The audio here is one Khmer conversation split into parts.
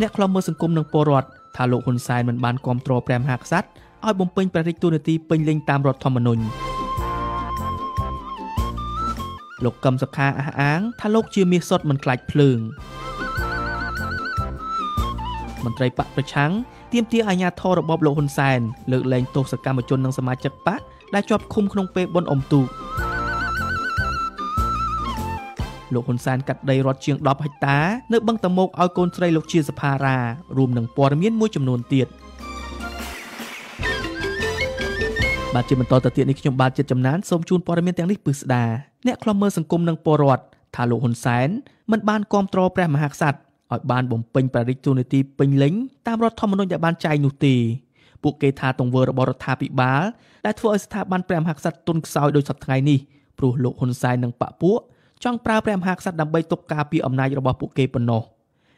អ្នកខ្លំមើលសង្គមនិងពលរដ្ឋថាលោកហ៊ុនសែនមិនបានគ្រប់គ្រងព្រះមហាក្សត្រឲ្យបំពេញព្រះរាជទូនាទីពេញលេញតាមរដ្ឋធម្មនុញ្ញលោកកឹមសុខាអះអាងថាលោកជាមាសសុទ្ធមិនខ្លាចភ្លើងមន្ត្រីបកប្រឆាំងទាមទារអាជ្ញាធររបបលោកហ៊ុនសែនលើកលែងទោសសកម្មជននិងសមាជិកបកដែលជាប់ឃុំក្នុងពេលបន់អុំទូក។លោកហ៊ុនសែនកាត់ដីរដ្ឋជាង10ហិកតា នៅបឹងតមោកឲ្យកូនស្រីលោកជាសភារារួមនឹងព័ត៌មានមួយចំនួនទៀតបាទជាបន្តទៅទៀតនេះខ្ញុំបាទចិត្តចំណានសូមជូនព័ត៌មានទាំងនេះពិស្ដាអ្នកខ្លំមើលសង្គមនិងពលរដ្ឋថាលោកហ៊ុនសែនមិនបានគ្រប់គ្រងព្រះមហាក្សត្រឲ្យបានបំពេញប្រតិជននីតិពេញលេញតាមរដ្ឋធម្មនុញ្ញដែលបានចែងនោះទេពួកគេថាទង្វើរបស់រដ្ឋាភិបាល ដែលធ្វើឲ្យស្ថាប័នព្រះមហាក្សត្រទន់ខ្សោយដោយសពថ្ងៃនេះព្រោះលោកហ៊ុនសែននិងបពពួកចង់ប្រើព្រះមហាក្សត្រដើម្បីទប់ការពារអំណាចរបស់ពួកគេប៉ុណ្ណោះ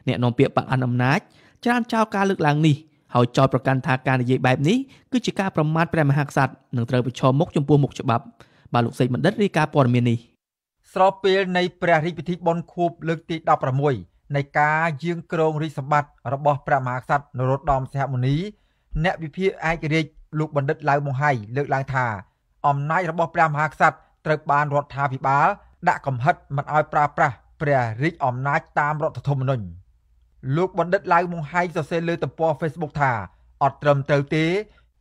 អ្នកនាំពាក្យបកអន្តអំណាចច្រើនចោទការលើកឡើងនេះហើយចោទប្រកាន់ថាការនិយាយបែបនេះគឺជាការប្រមាថព្រះមហាក្សត្រនិងត្រូវប្រឈមមុខចំពោះមុខច្បាប់បាទលោកសេកបណ្ឌិតរាយការណ៍ព័ត៌មាននេះស្របពេលនៃព្រះរាជពិធីបុណ្យខួបលើកទី16នៃការយាងគ្រងរាជសម្បត្តិរបស់ព្រះមហាក្សត្រនរោត្តមសីហមុនីអ្នកវិភាគឯករាជ្យលោកបណ្ឌិតឡាវម៉ុងហៃលើកឡើងថា អំណាចរបស់ព្រះមហាក្សត្រត្រូវបានរដ្ឋាភិបាលដាក់កំហិតមិនឲ្យប្រើប្រាស់ព្រះរាជអំណាចតាមរដ្ឋធម្មនុញ្ញលោកបណ្ឌិតឡៅមង្ហៃសរសេរលើទំព័រ Facebook ថាអត់ត្រឹមត្រូវទេ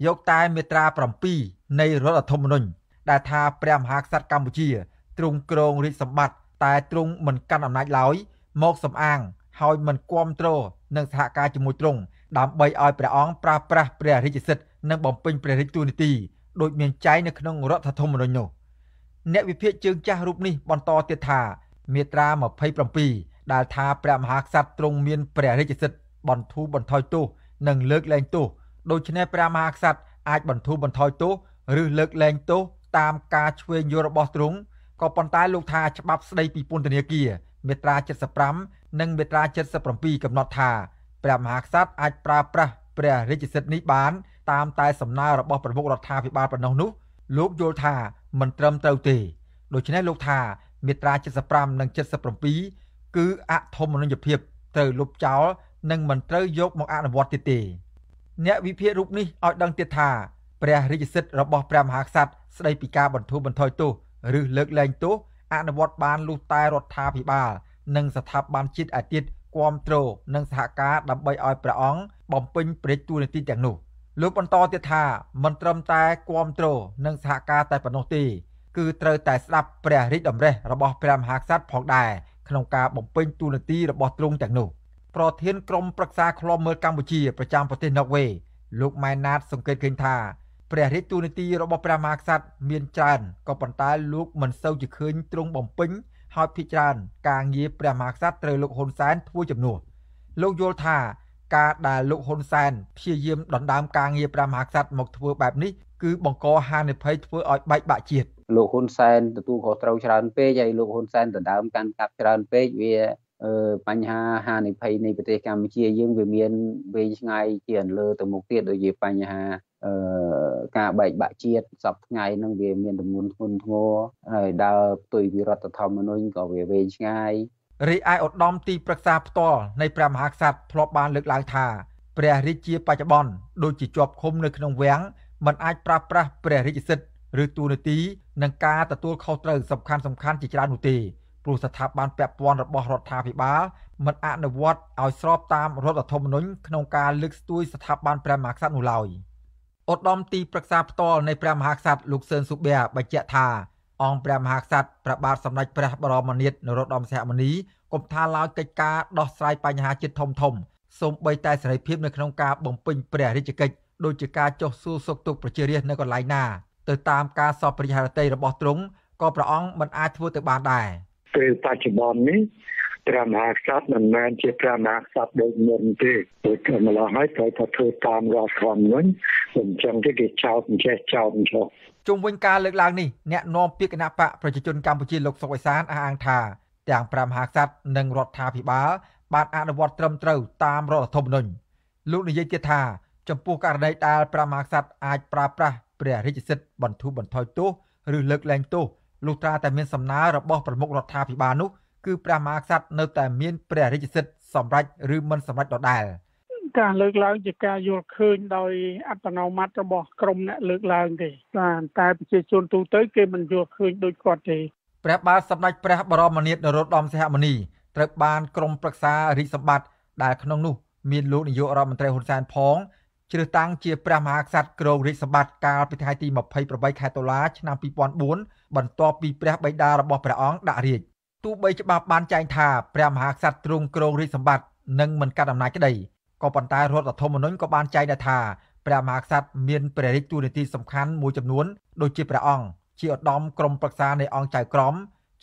យកតែមាត្រា7នៃរដ្ឋធម្មនុញ្ញដែលថាព្រះមហាក្សត្រកម្ពុជាទ្រង់គ្រងរាជសម្បត្តិតែទ្រង់មិនកាន់អំណាចឡើយមកសំអាង ហើយមិនគ្រប់គ្រងនិងសហការជាមួយទ្រង់ដើម្បីឲ្យព្រះអង្គប្រើប្រាស់ព្រះរាជសិទ្ធិនិងបំពេញព្រះរាជទូនីតិដោយមានចែងនៅក្នុងរដ្ឋធម្មនុញ្ញនោះ។អ្នកវិភាគជើងចាស់រូបនេះបន្តទៀតថាមាត្រា27ដែលថាព្រះមហាក្សត្រទ្រង់មាន ព្រះរាជសិទ្ធិបន្ធូរបន្ថយទោសនិងលើកលែងទោសដូច្នេះព្រះមហាក្សត្រអាចបន្ធូរបន្ថយទោសឬលើកលែងទោសតាមការឆ្វេងយល់របស់ទ្រង់ក៏ប៉ុន្តែលោកថាច្បាប់ស្ដីពីពន្ធនាគារមាត្រា75និងមាត្រា77កំណត់ថាព្រះមហាក្សត្រអាចប្រើប្រាស់ព្រះរាជសិទ្ធិនេះបានតាមតែ សំណើរបស់ប្រមុខរដ្ឋាភិបាលប៉ុណ្ណោះនោះលោកយល់ថាមិនត្រឹមត្រូវទេដូច្នេះលោកថាមាត្រា75និង77គឺអធម្មនុញ្ញភាពត្រូវលុបចោលនិងមិនត្រូវយកមកអនុវត្តទៀតទេអ្នកវិភាគរូបនេះឲ្យដឹងទៀតថាព្រះរាជសិទ្ធិរបស់ព្រះមហាក្សត្រស្ដីពីការបន្ធូរបន្ថយទោសឬលើកលែងទោសអនុវត្តបានលុះតែរដ្ឋាភិបាល និងស្ថាប័នជាតិឯទៀតគ្រប់គ្រងនិងសហការដើម្បីឲ្យព្រះអង្គបំពេញព្រះទូនាទីទាំងនោះលោកបន្តទៀតថាមិនត្រឹមតែគ្រប់គ្រងនិងសហការតែប៉ុណ្ណោះទេគឺត្រូវតែស្ដាប់ព្រះរាជតម្រិះរបស់ព្រះមហាក្សត្រផងដែរក្នុងការបំពេញទូនាទីរបស់ទ្រង់ទាំងនោះ ប្រធានក្រុមប្រឹក្សាឃ្លាំមើលកម្ពុជាប្រចាំប្រទេសណ័រវេ លោកម៉ែនណាត សង្កេតឃើញថាព្រះរាជទូនាទីរបស់ព្រះមហាក្សត្រមានច្រើនក៏ប៉ុន្តែលោកមិនសូវជាឃើញទ្រង់បំពេញហើយភាគច្រើនការងារព្រះមហាក្សត្រត្រូវលោកហ៊ុនសែនធ្វើជំនួសលោកយល់ថាការដែលលោកហ៊ុនសែនព្យាយាមដណ្ដើមការងារព្រះមហាក្សត្រមកធ្វើបែបនេះគឺបង្កហានិភ័យធ្វើឲ្យបែកបាក់ជាតិលោកហ៊ុនសែនទទួលខុសត្រូវច្រើនពេកហើយលោកហ៊ុនសែនដណ្ដើមកាន់កាប់ច្រើនពេកវាបញ្ហាហានិភ័យនៃប្រទេសកម្ពុជាយើងវាមានវែងឆ្ងាយជាអន្លើទៅមុខទៀតដូចជាបញ្ហាការបែកបាក់ជាតិសពថ្ងៃនឹងវាមានទម្ងន់ធ្ងន់ធ្ងរហើយដើរផ្ទុយពីរដ្ឋធម្មនុញ្ញក៏វាវែងឆ្ងាយរីឯឧត្តមទីប្រឹក្សាផ្ទាល់នៃព្រះមហាក្សត្រធ្លាប់បានលើកឡើងថា ព្រះរាជាបច្ចុប្បន្នដូចជាជាប់ឃុំនៅក្នុងវាំងមិនអាចប្រាស្រ័យព្រះរាជសិទ្ធិឬទូនាទីនឹងការទទួលខុសត្រូវសំខាន់សំខាន់ជាច្រើននោះទេព្រោះស្ថាប័នពាក់ព័ន្ធរបស់រដ្ឋាភិបាលមិនអនុវត្តឲ្យស្របតាមរដ្ឋធម្មនុញ្ញក្នុងការលើកស្ទួយស្ថាប័នព្រះមហាក្សត្រនោះឡើយឧត្តមទីប្រឹក្សាផ្ទាល់នៃព្រះមហាក្សត្រលោកសឿនសុបិយបញ្ជាក់ថាអង្គព្រះមហាក្សត្រព្រះបាទសម្ដេចព្រះបរមនាថនរោត្តមសីហមុនីគំថាឡើយកិច្ចការដោះស្រាយបញ្ហាជាតិធំធំសូម្បីតែសេរីភាពនៅក្នុងការបំពេញព្រះរាជកិច្ចដូចជាការចុះសួរសុខទុក្ខប្រជារាស្ត្រនៅកន្លែងណាទៅតាមការសពរិហារតីរបស់ទ្រង់ក៏ព្រះអង្គមិនអាចធ្វើទៅបានដែរពេលបច្ចុប្បន្ននេះព្រះមហាក្សត្រមិនមែនជាព្រះមហាក្សត្រដូចមុនទេដូចតែម្ល៉េះហើយត្រូវតែធ្វើតាមរដ្ឋធម្មនុញ្ញមិនចឹងទេគេចោទមិនចេះចោទមិនចោទជុំវិញការលើកឡើងនេះអ្នកនាំពាក្យគណៈបកប្រជាជនកម្ពុជាលោកសុកអេសានអះអាងថាទាំងព្រះមហាក្សត្រនិងរដ្ឋាភិបាលបានអនុវត្តត្រឹមត្រូវតាមរដ្ឋធម្មនុញ្ញលោកនិយាយទៀតថា ចំពោះករណីដែលព្រះមហាក្សត្រអាចប្រើប្រាស់ព្រះរាជសិទ្ធិបន្ធូរបន្ថយទោសឬលើកលែងទោសលុះត្រាតែមានសំណើរបស់ប្រមុខរដ្ឋាភិបាលនោះគឺព្រះមហាក្សត្រនៅតែមានព្រះរាជសិទ្ធិសម្រេចឬមិនសម្រេចដដែលការលើកឡើងជាការយល់ឃើញដោយអត្តនោម័តរបស់ក្រមអ្នកលើកឡើងទេបាទតែប្រជា ជនទូទៅគេមិនយល់ឃើញដូចគាត់ទេព្រះបាទសម្ដេចព្រះបរមនាថនរោត្តមសីហមុនីត្រូវបានក្រមប្រឹក្សារាជសម្បត្តិដែលក្នុងនោះ មានលោកនាយករដ្ឋមន្ត្រីហ៊ុនសែនផងជ្រើសតាំងជាព្រះមហាក្សត្រគ្រងរាជសម្បត្តិកាលពីថ្ងៃទី28ខែតុលាឆ្នាំ2004បន្ទាប់ពីព្រះបិតារបស់ព្រះអង្គដាក់រាជ្យទោះបីច្បាប់បានចែងថាព្រះមហាក្សត្រទ្រង់គ្រងរាជសម្បត្តិនិងមិនកាត់អំណាចក្តីក៏ប៉ុន្តែរដ្ឋធម្មនុញ្ញក៏បានចែងដែរថាព្រះមហាក្សត្រមានព្រះរាជទូនាទីសំខាន់មួយចំនួនដូចជាព្រះអង្គជាឧត្តមក្រុមប្រឹក្សានៃអង្គចៅក្រម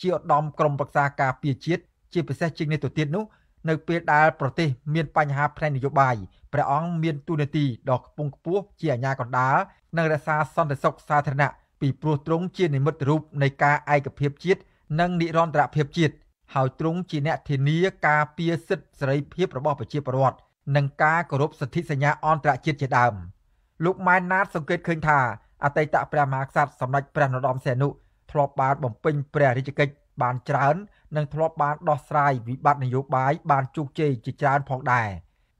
ជាឧត្តមក្រុមប្រឹក្សាការពារជាតិជាពិសេសជាងនេះទៅទៀតនោះនៅពេលដែលប្រទេសមានបញ្ហាផ្នែកនយោបាយព្រះអង្គមានទូនាទីដ៏ខ្ពង់ខ្ពស់ជាអាជ្ញាកណ្ដាលនិងរក្សាសន្តិសុខសាធារណៈពីព្រោះទ្រង់ជានិមិត្តរូបនៃការឯកភាពជាតិនិងនិរន្តរភាពជាតិហើយទ្រង់ជាអ្នកធានាការពារសិទ្ធិសេរីភាពរបស់ប្រជាពលរដ្ឋនិងការគោរពសិទ្ធិសញ្ញាអន្តរជាតិជាដើមលោកម៉ែនណាតសង្កេតឃើញ ថាអតីតព្រះមហាក្សត្រសម្ដេចព្រះនរោត្តមសីហនុធ្លាប់បានបំពេញព្រះរាជកិច្ចបានច្រើន និងធ្លាប់បានដោះស្រាយវិបត្តិនយោបាយបានជោគជ័យជាច្រើនផងដែរ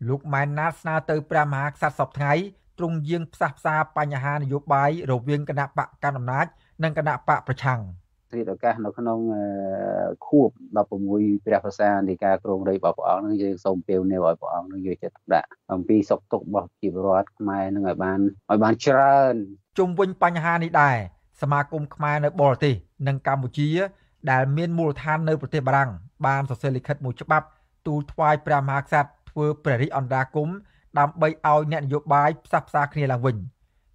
លោកម៉ែនណាតស្នើទៅព្រះមហាក្សត្រសពថ្ងៃទ្រង់យាង ផ្សះផ្សាបញ្ហានយោបាយរវាងគណៈបកកណ្ដាលអំណាច និងគណៈបកប្រឆាំង។ធាតុឱកាសនៅក្នុងខួប16ព្រះភាសានៃការគ្រងរាជរបស់ព្រះអង្គនឹងយើងសូមពៀវនៅឲ្យព្រះអង្គនឹងយកចិត្តទុកដាក់អំពីសុខទុក្ខរបស់ជីវរដ្ឋខ្មែរនឹងឲ្យបានឲ្យបានច្រើនជុំវិញបញ្ហានេះដែរសមាគមខ្មែរនៅបរទេសនិងកម្ពុជាដែលមានមូលដ្ឋាននៅប្រទេសបារាំងបានសរសេរលិខិតមួយច្បាប់ទូលថ្វាយព្រះមហាក្សត្រធ្វើព្រះរាជអន្តរាគមដើម្បីឲ្យអ្នកនយោបាយផ្សះផ្សាគ្នាឡើងវិញ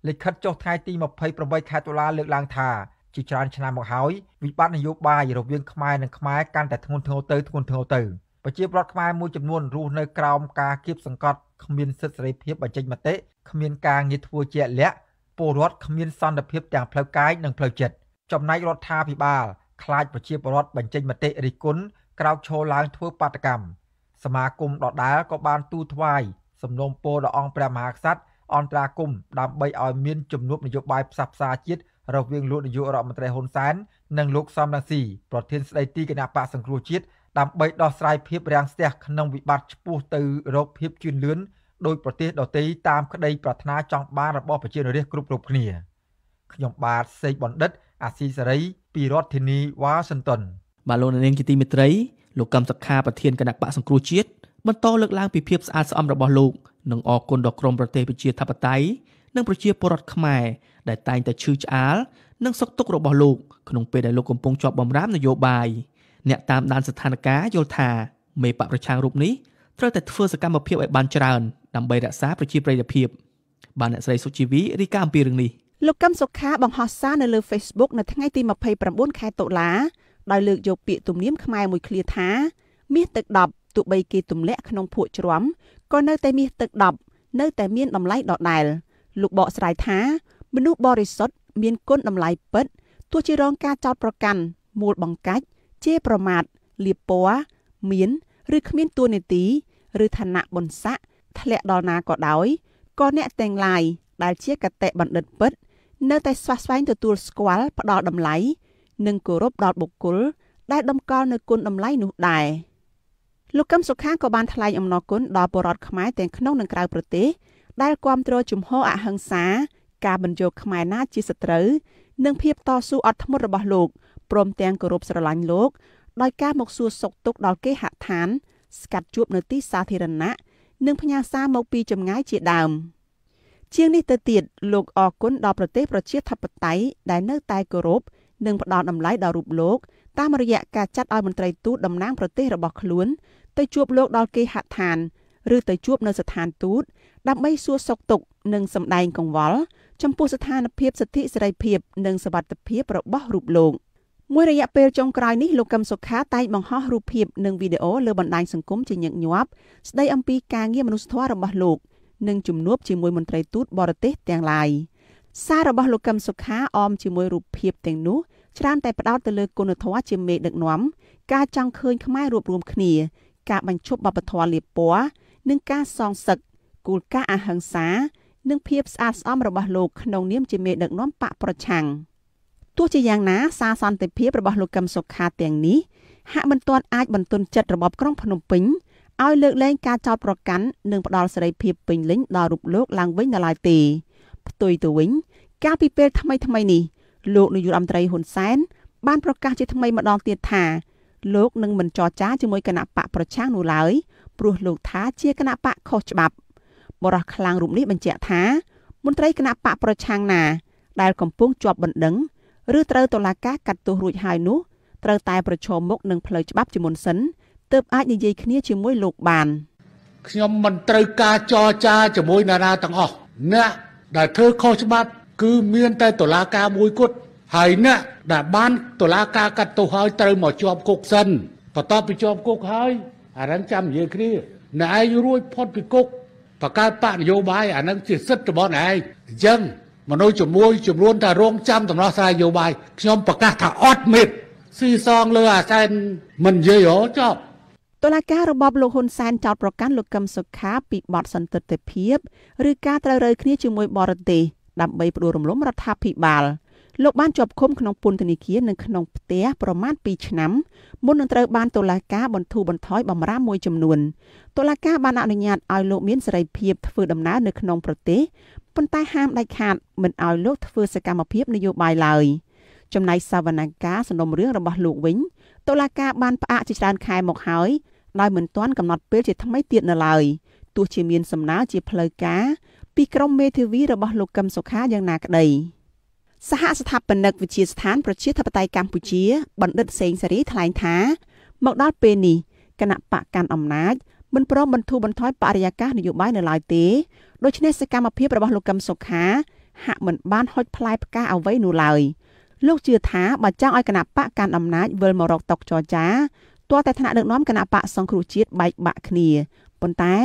លិខិតចុះថ្ងៃទី28ខែតុលាលើកឡើងថាជាច្រើនឆ្នាំមកហើយវិបត្តិនយោបាយរវាងខ្មែរនិងខ្មែរកាន់តែធ្ងន់ធ្ងរទៅ ធ្ងន់ធ្ងរទៅប្រជាពលរដ្ឋខ្មែរមួយចំនួនរស់នៅក្រោមការគាបសង្កត់គ្មានសិទ្ធិសេរីភាពបញ្ចេញមតិគ្មានការងារធ្វើជាលក្ខពលរដ្ឋគ្មានសន្តិភាពទាំងផ្លូវកាយនិងផ្លូវចិត្តចំណែករដ្ឋាភិបាលខ្លាចប្រជាពលរដ្ឋបញ្ចេញមតិរិះគន់ក្រោកឈរឡើងធ្វើបាតកម្មសមាគមដដាលក៏បានទូថ្វាយសំណូមពរដល់អង្គព្រះមហាក្សត្រអន្តរាគមដើម្បីឲ្យមានជំនួបនយោបាយផ្សះផ្សាជាតិរវាងលោកនាយករដ្ឋមន្ត្រីហ៊ុនសែននិងលោកសំរងស៊ីប្រធានស្ដីទីគណៈបកសង្គ្រោះជាតិដើម្បីដោះស្រាយភាពរាំងស្ទះក្នុងវិបត្តិឆ្ពោះទៅរកភាពជឿនលឿនដោយប្រទេសដទៃតាមក្តីប្រាថ្នាចង់បានរបស់ប្រជារាស្ត្រគ្រប់គ្រប់គ្នាខ្ញុំបាទសេកបណ្ឌិតអាស៊ីសេរីពីរដ្ឋធានីវ៉ាស៊ីនតោនបាទលោកនាងជាទីមេត្រីលោកកឹមសុខាប្រធានគណៈបកសង្គ្រោះជាតិបន្តលើកឡើងពីភាពស្អាតស្អំរបស់លោកនិងអគុណដល់ក្រមប្រទេសប្រជាធិបតេយ្យនិងប្រជាពលរដ្ឋខ្មែរដែល តែងតែឈឺឆ្អាលនិងសុខទុក្ខរបស់លោកក្នុងពេលដែលលោកកំពុងជាប់បម្រាមនយោបាយអ្នកតាមដានស្ថានភាពយល់ថាមេបកប្រឆាំងរូបនេះត្រូវតែធ្វើសកម្មភាពឲ្យបានច្រើន ដើម្បីរក្សាប្រជាប្រិយភាពបានអ្នកស្រីសុជីវីរាយការណ៍អំពីរឿងនេះលោកកឹមសុខាបង្ហោះសារនៅលើ Facebook នៅថ្ងៃទី29ខែតុលាដោយលើកយកពាក្យទំនៀមខ្មែរមួយឃ្លាថា មាសទឹក10ទោះបីគេទម្លាក់ក្នុងភក់ជ្រាំក៏នៅតែមាសទឹក10នៅតែមានតម្លៃដដែល។លោកបកស្រាយថា មនុស្សបរិសុទ្ធមានគុណតម្លៃពិតទោះជារងការចោទប្រកាន់មូលបង្កាច់ជេរប្រមាថលៀបពណ៌មានឬគ្មានតួនាទីឬឋានៈបុណ្យស័ក្តិធ្លាក់ដល់ណាក៏ដោយក៏អ្នកទាំងឡាយដែលជាកតេបណ្ឌិតពិត នៅតែស្វះស្វែងទទួលស្គាល់ផ្ដល់តម្លៃនិងគោរពដល់បុគ្គលដែលតម្កល់នូវគុណតម្លៃនោះដែរលោកកឹមសុខាក៏បានថ្លែងអំណរគុណដល់ពលរដ្ឋខ្មែរទាំងក្នុងនិងក្រៅប្រទេសដែលគ្រប់គ្រងជំហរអហិង្សា ការបញ្យកខ្មែរណាជាសត្រូវនិងភាពតស៊ូអត់ធ្មត់របស់លោកព្រមទាំងគោរពស្រឡាញ់លោកដោយការមកសួរសុខទុក្ខដល់គេហដ្ឋាន ស្កាត់ជួបនៅទីសាធារណៈនិងផ្ញើសារមកពីចម្ងាយជាដើមជាងនេះទៅទៀតលោកអគុណដល់ប្រទេសប្រជាធិបតេយ្យដែលនៅ តែគោរពនិងផ្ដល់តម្លៃដល់រូបលោក តាមរយៈការចាត់ឲ្យមន្ត្រីទូតតំណាងប្រទេសរបស់ខ្លួន ទៅ ជួបលោកដល់គេហដ្ឋានឬទៅជួបនៅស្ថានទូតដើម្បីសួរសុខទុក្ខនិងសម្ដែងកង្វល់ចំពោះស្ថានភាពសិទ្ធិសេរីភាពនិងសវត្ថិភាពរបស់រូបលោកមួយរយៈពេលចុងក្រោយនេះលោកកឹមសុខាតែងបង្ហោះរូបភាពនិងវីដេអូលើបណ្ដាញសង្គមជាញឹកញាប់ស្ដីអំពីការងារមនុស្សធម៌របស់លោកនិងជំនួបជាមួយមន្ត្រីទូតបរទេសទាំងឡាយសាររបស់លោកកឹមសុខាអមជាមួយរូបភាពទាំងនោះច្រើនតែផ្ដោតទៅលើគុណធម៌ជាមេដឹកនាំ ការចង់ឃើញខ្មែររួបរวมគ្នា ការបញ្ឈប់បបធរលៀបពណ៌និងការសងសឹកគោលការណ៍អហិង្សានិងភាពស្អាតស្អំរបស់លោកក្នុងនាមជាមេដឹកនាំបកប្រឆាំងទោះជាយ៉ាងណាសារសន្តិភាពរបស់លោកកឹមសុខាទាំងនេះហាក់មិនទាន់អាចបន្ទន់ចិត្តរបបក្រុងភ្នំពេញឲ្យលើកលែងការចោទប្រកាន់និងផ្ដាល់សេរីភាពពេញលេញដល់រូបលោកឡើងវិញនៅឡើយទេផ្ទុយទៅវិញកាលពីពេលថ្មីថ្មីនេះលោកនាយករដ្ឋមន្ត្រីហ៊ុនសែនបានប្រកាសជាថ្មីម្ដងទៀតថាលោកនឹងមិនចរចាជាមួយគណៈបកប្រឆាំងនោះឡើយព្រោះលោកថាជាគណៈបកខុសច្បាប់បរោះខ្លាំងរូបនេះបញ្ជាក់ថាមន្ត្រីគណៈបកប្រឆាំងណាដែលកំពុងជាប់បណ្ដឹងឬត្រូវតុលាការកាត់ទោសរួចហើយនោះត្រូវតែប្រឈមមុខនឹងផ្លូវច្បាប់ជាមុនសិនទើបអាចនិយាយគ្នាជាមួយលោកបានខ្ញុំមិនត្រូវការចរចាជាមួយនារាទាំងអស់អ្នកដែលធ្វើខុសច្បាប់គឺមានតែតុលាការមួយគត់ហើយអ្នកដែលបានតុលាការកាត់ទោសហើយត្រូវមកជាប់គុកសិនបន្ទាប់ពីជាប់គុកហើយអាហ្នឹងចាំនិយាយគ្នាអ្នកឯងរួចផុតពីគុកបកកើតបកនយោបាយអាហ្នឹងជាសិទ្ធិរបស់អ្នកឯងអញ្ចឹងមនុស្សជាមួយចំនួនតារងចាំដំណោះស្រាយនយោបាយខ្ញុំប្រកាសថាអត់មេតស៊ីសងលើអាសែនមិននិយាយហ៎ចប់តុលាការរបបលោកហ៊ុនសែនចោទប្រកាន់លោកកឹមសុខាពីបទសន្តិទ្ធិភាពឬការត្រូវរើគ្នាជាមួយ បរទេសដើម្បីផ្ដួលរំលំរដ្ឋាភិបាល។លោកបានជាប់ឃុំក្នុងពន្ធនាគារនៅក្នុងផ្ទះប្រមាណ2ឆ្នាំមុននឹងត្រូវបានតុលាការបន្ធូរបន្ថយបម្រាមមួយចំនួនតុលាការបានអនុញ្ញាតឲ្យលោកមានសេរីភាពធ្វើដំណើរនៅក្នុងប្រទេសប៉ុន្តែហាមដាច់ខាត មិនឲ្យលោកធ្វើសកម្មភាពនយោបាយឡើយចំណែកសវនកម្មសំណុំរឿងរបស់លោកវិញតុលាការបានផ្អាកជាច្រើនខែមកហើយដោយមិនទាន់កំណត់ពេលជា ថ្មីទៀតនៅឡើយទោះជាមានសំណើជាផ្លូវការ ពីក្រមមេធាវីរបស់លោកកឹមសុខាយ៉ាងណាក្តី។សហស្ថាបនិកវិទ្យាស្ថានប្រជាធិបតេយ្យកម្ពុជាបណ្ឌិតសេងសេរីថ្លែងថាមកដល់ពេលនេះគណៈបកកាន់អំណាចមិនព្រមបន្ធូរបន្ថយបរិយាកាសនយោបាយនៅឡើយទេដូច្នេះសកម្មភាពរបស់លោកកឹមសុខាហាក់មិនបានហុចផ្លែផ្កាអ្វីនោះឡើយលោកជឿថាបើចង់ឲ្យគណៈបកកាន់អំណាចវិលមករកតុកចរចាទោះតែថ្នាក់ដឹកនាំគណៈបកសង្គ្រោះជាតិបែកបាក់គ្នាប៉ុន្តែ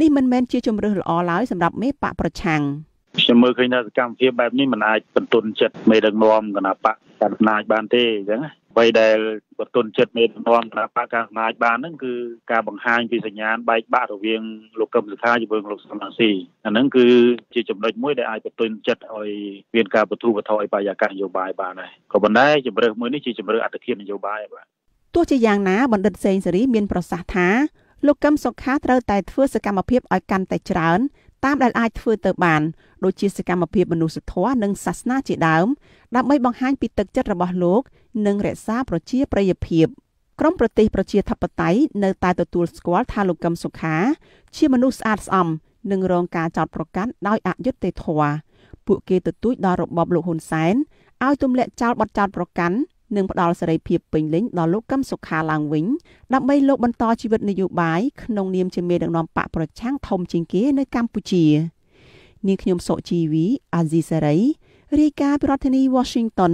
នេះមិនមែនជាជំរើសល្អឡើយសម្រាប់មេបកប្រឆាំង។ខ្ញុំមើលឃើញថាសកម្មភាពបែបនេះมันអាច បន្ទន់ចិត្តមេដឹកនាំគណៈបកកណ្ដាលបានទេអញ្ចឹងអ្វីដែលបន្ទន់ចិត្តមេដឹកនាំគណៈបកកណ្ដាលបានហ្នឹងគឺការបង្ហាញពីសញ្ញាណបែកបាក់រវាងលោកកឹមសុខាជាមួយលោកសំរងស៊ីអាហ្នឹងគឺជាចំណុចមួយដែលអាចបន្ទន់ចិត្តឲ្យមានការបន្ទូបន្ថយបរិយាកាសនយោបាយបានដែរក៏ប៉ុន្តែជំរើសមួយនេះជាជំរើសអត្តឃាតនយោបាយបាទទោះជាយ៉ាងណាបណ្ឌិត សេងសេរីមានប្រសាសន៍ថាលោកកឹមសុខាត្រូវតែធ្វើសកម្មភាពឲ្យកាន់តែច្រើនតាមដែលអាចធ្វើទៅបានដូចជាសកម្មភាពមនុស្សធម៌និងសាសនាជាដើមដើម្បីបង្ហាញ ពីទឹកចិត្តរបស់លោក និងរក្សា ប្រជាប្រិយភាពក្រមប្រទេសប្រជាធិបតេយ្យនៅ តែទទួលស្គាល់ថាលោកកឹមសុខា ជាមនុស្សស្អាតស្អំនិងរងការចោទប្រកាន់ដោយអយុត្តិធម៌ពួកគេទទូចដល់របបលោកហ៊ុនសែនឲ្យទម្លាក់ចោលបទចោទប្រកាន់និងផ្ដល់សេរីភាពពេញលេញដល់លោកកឹមសុខាឡើងវិញដើម្បីលោកបន្តជីវិត នយោបាយក្នុងនាមជាមេដឹកនាំបកប្រឆាំងធំជាងគេនៅកម្ពុជានាងខ្ញុំសុជីវីអាស៊ីសេរីរាយការណ៍ពីរដ្ឋធានី Washington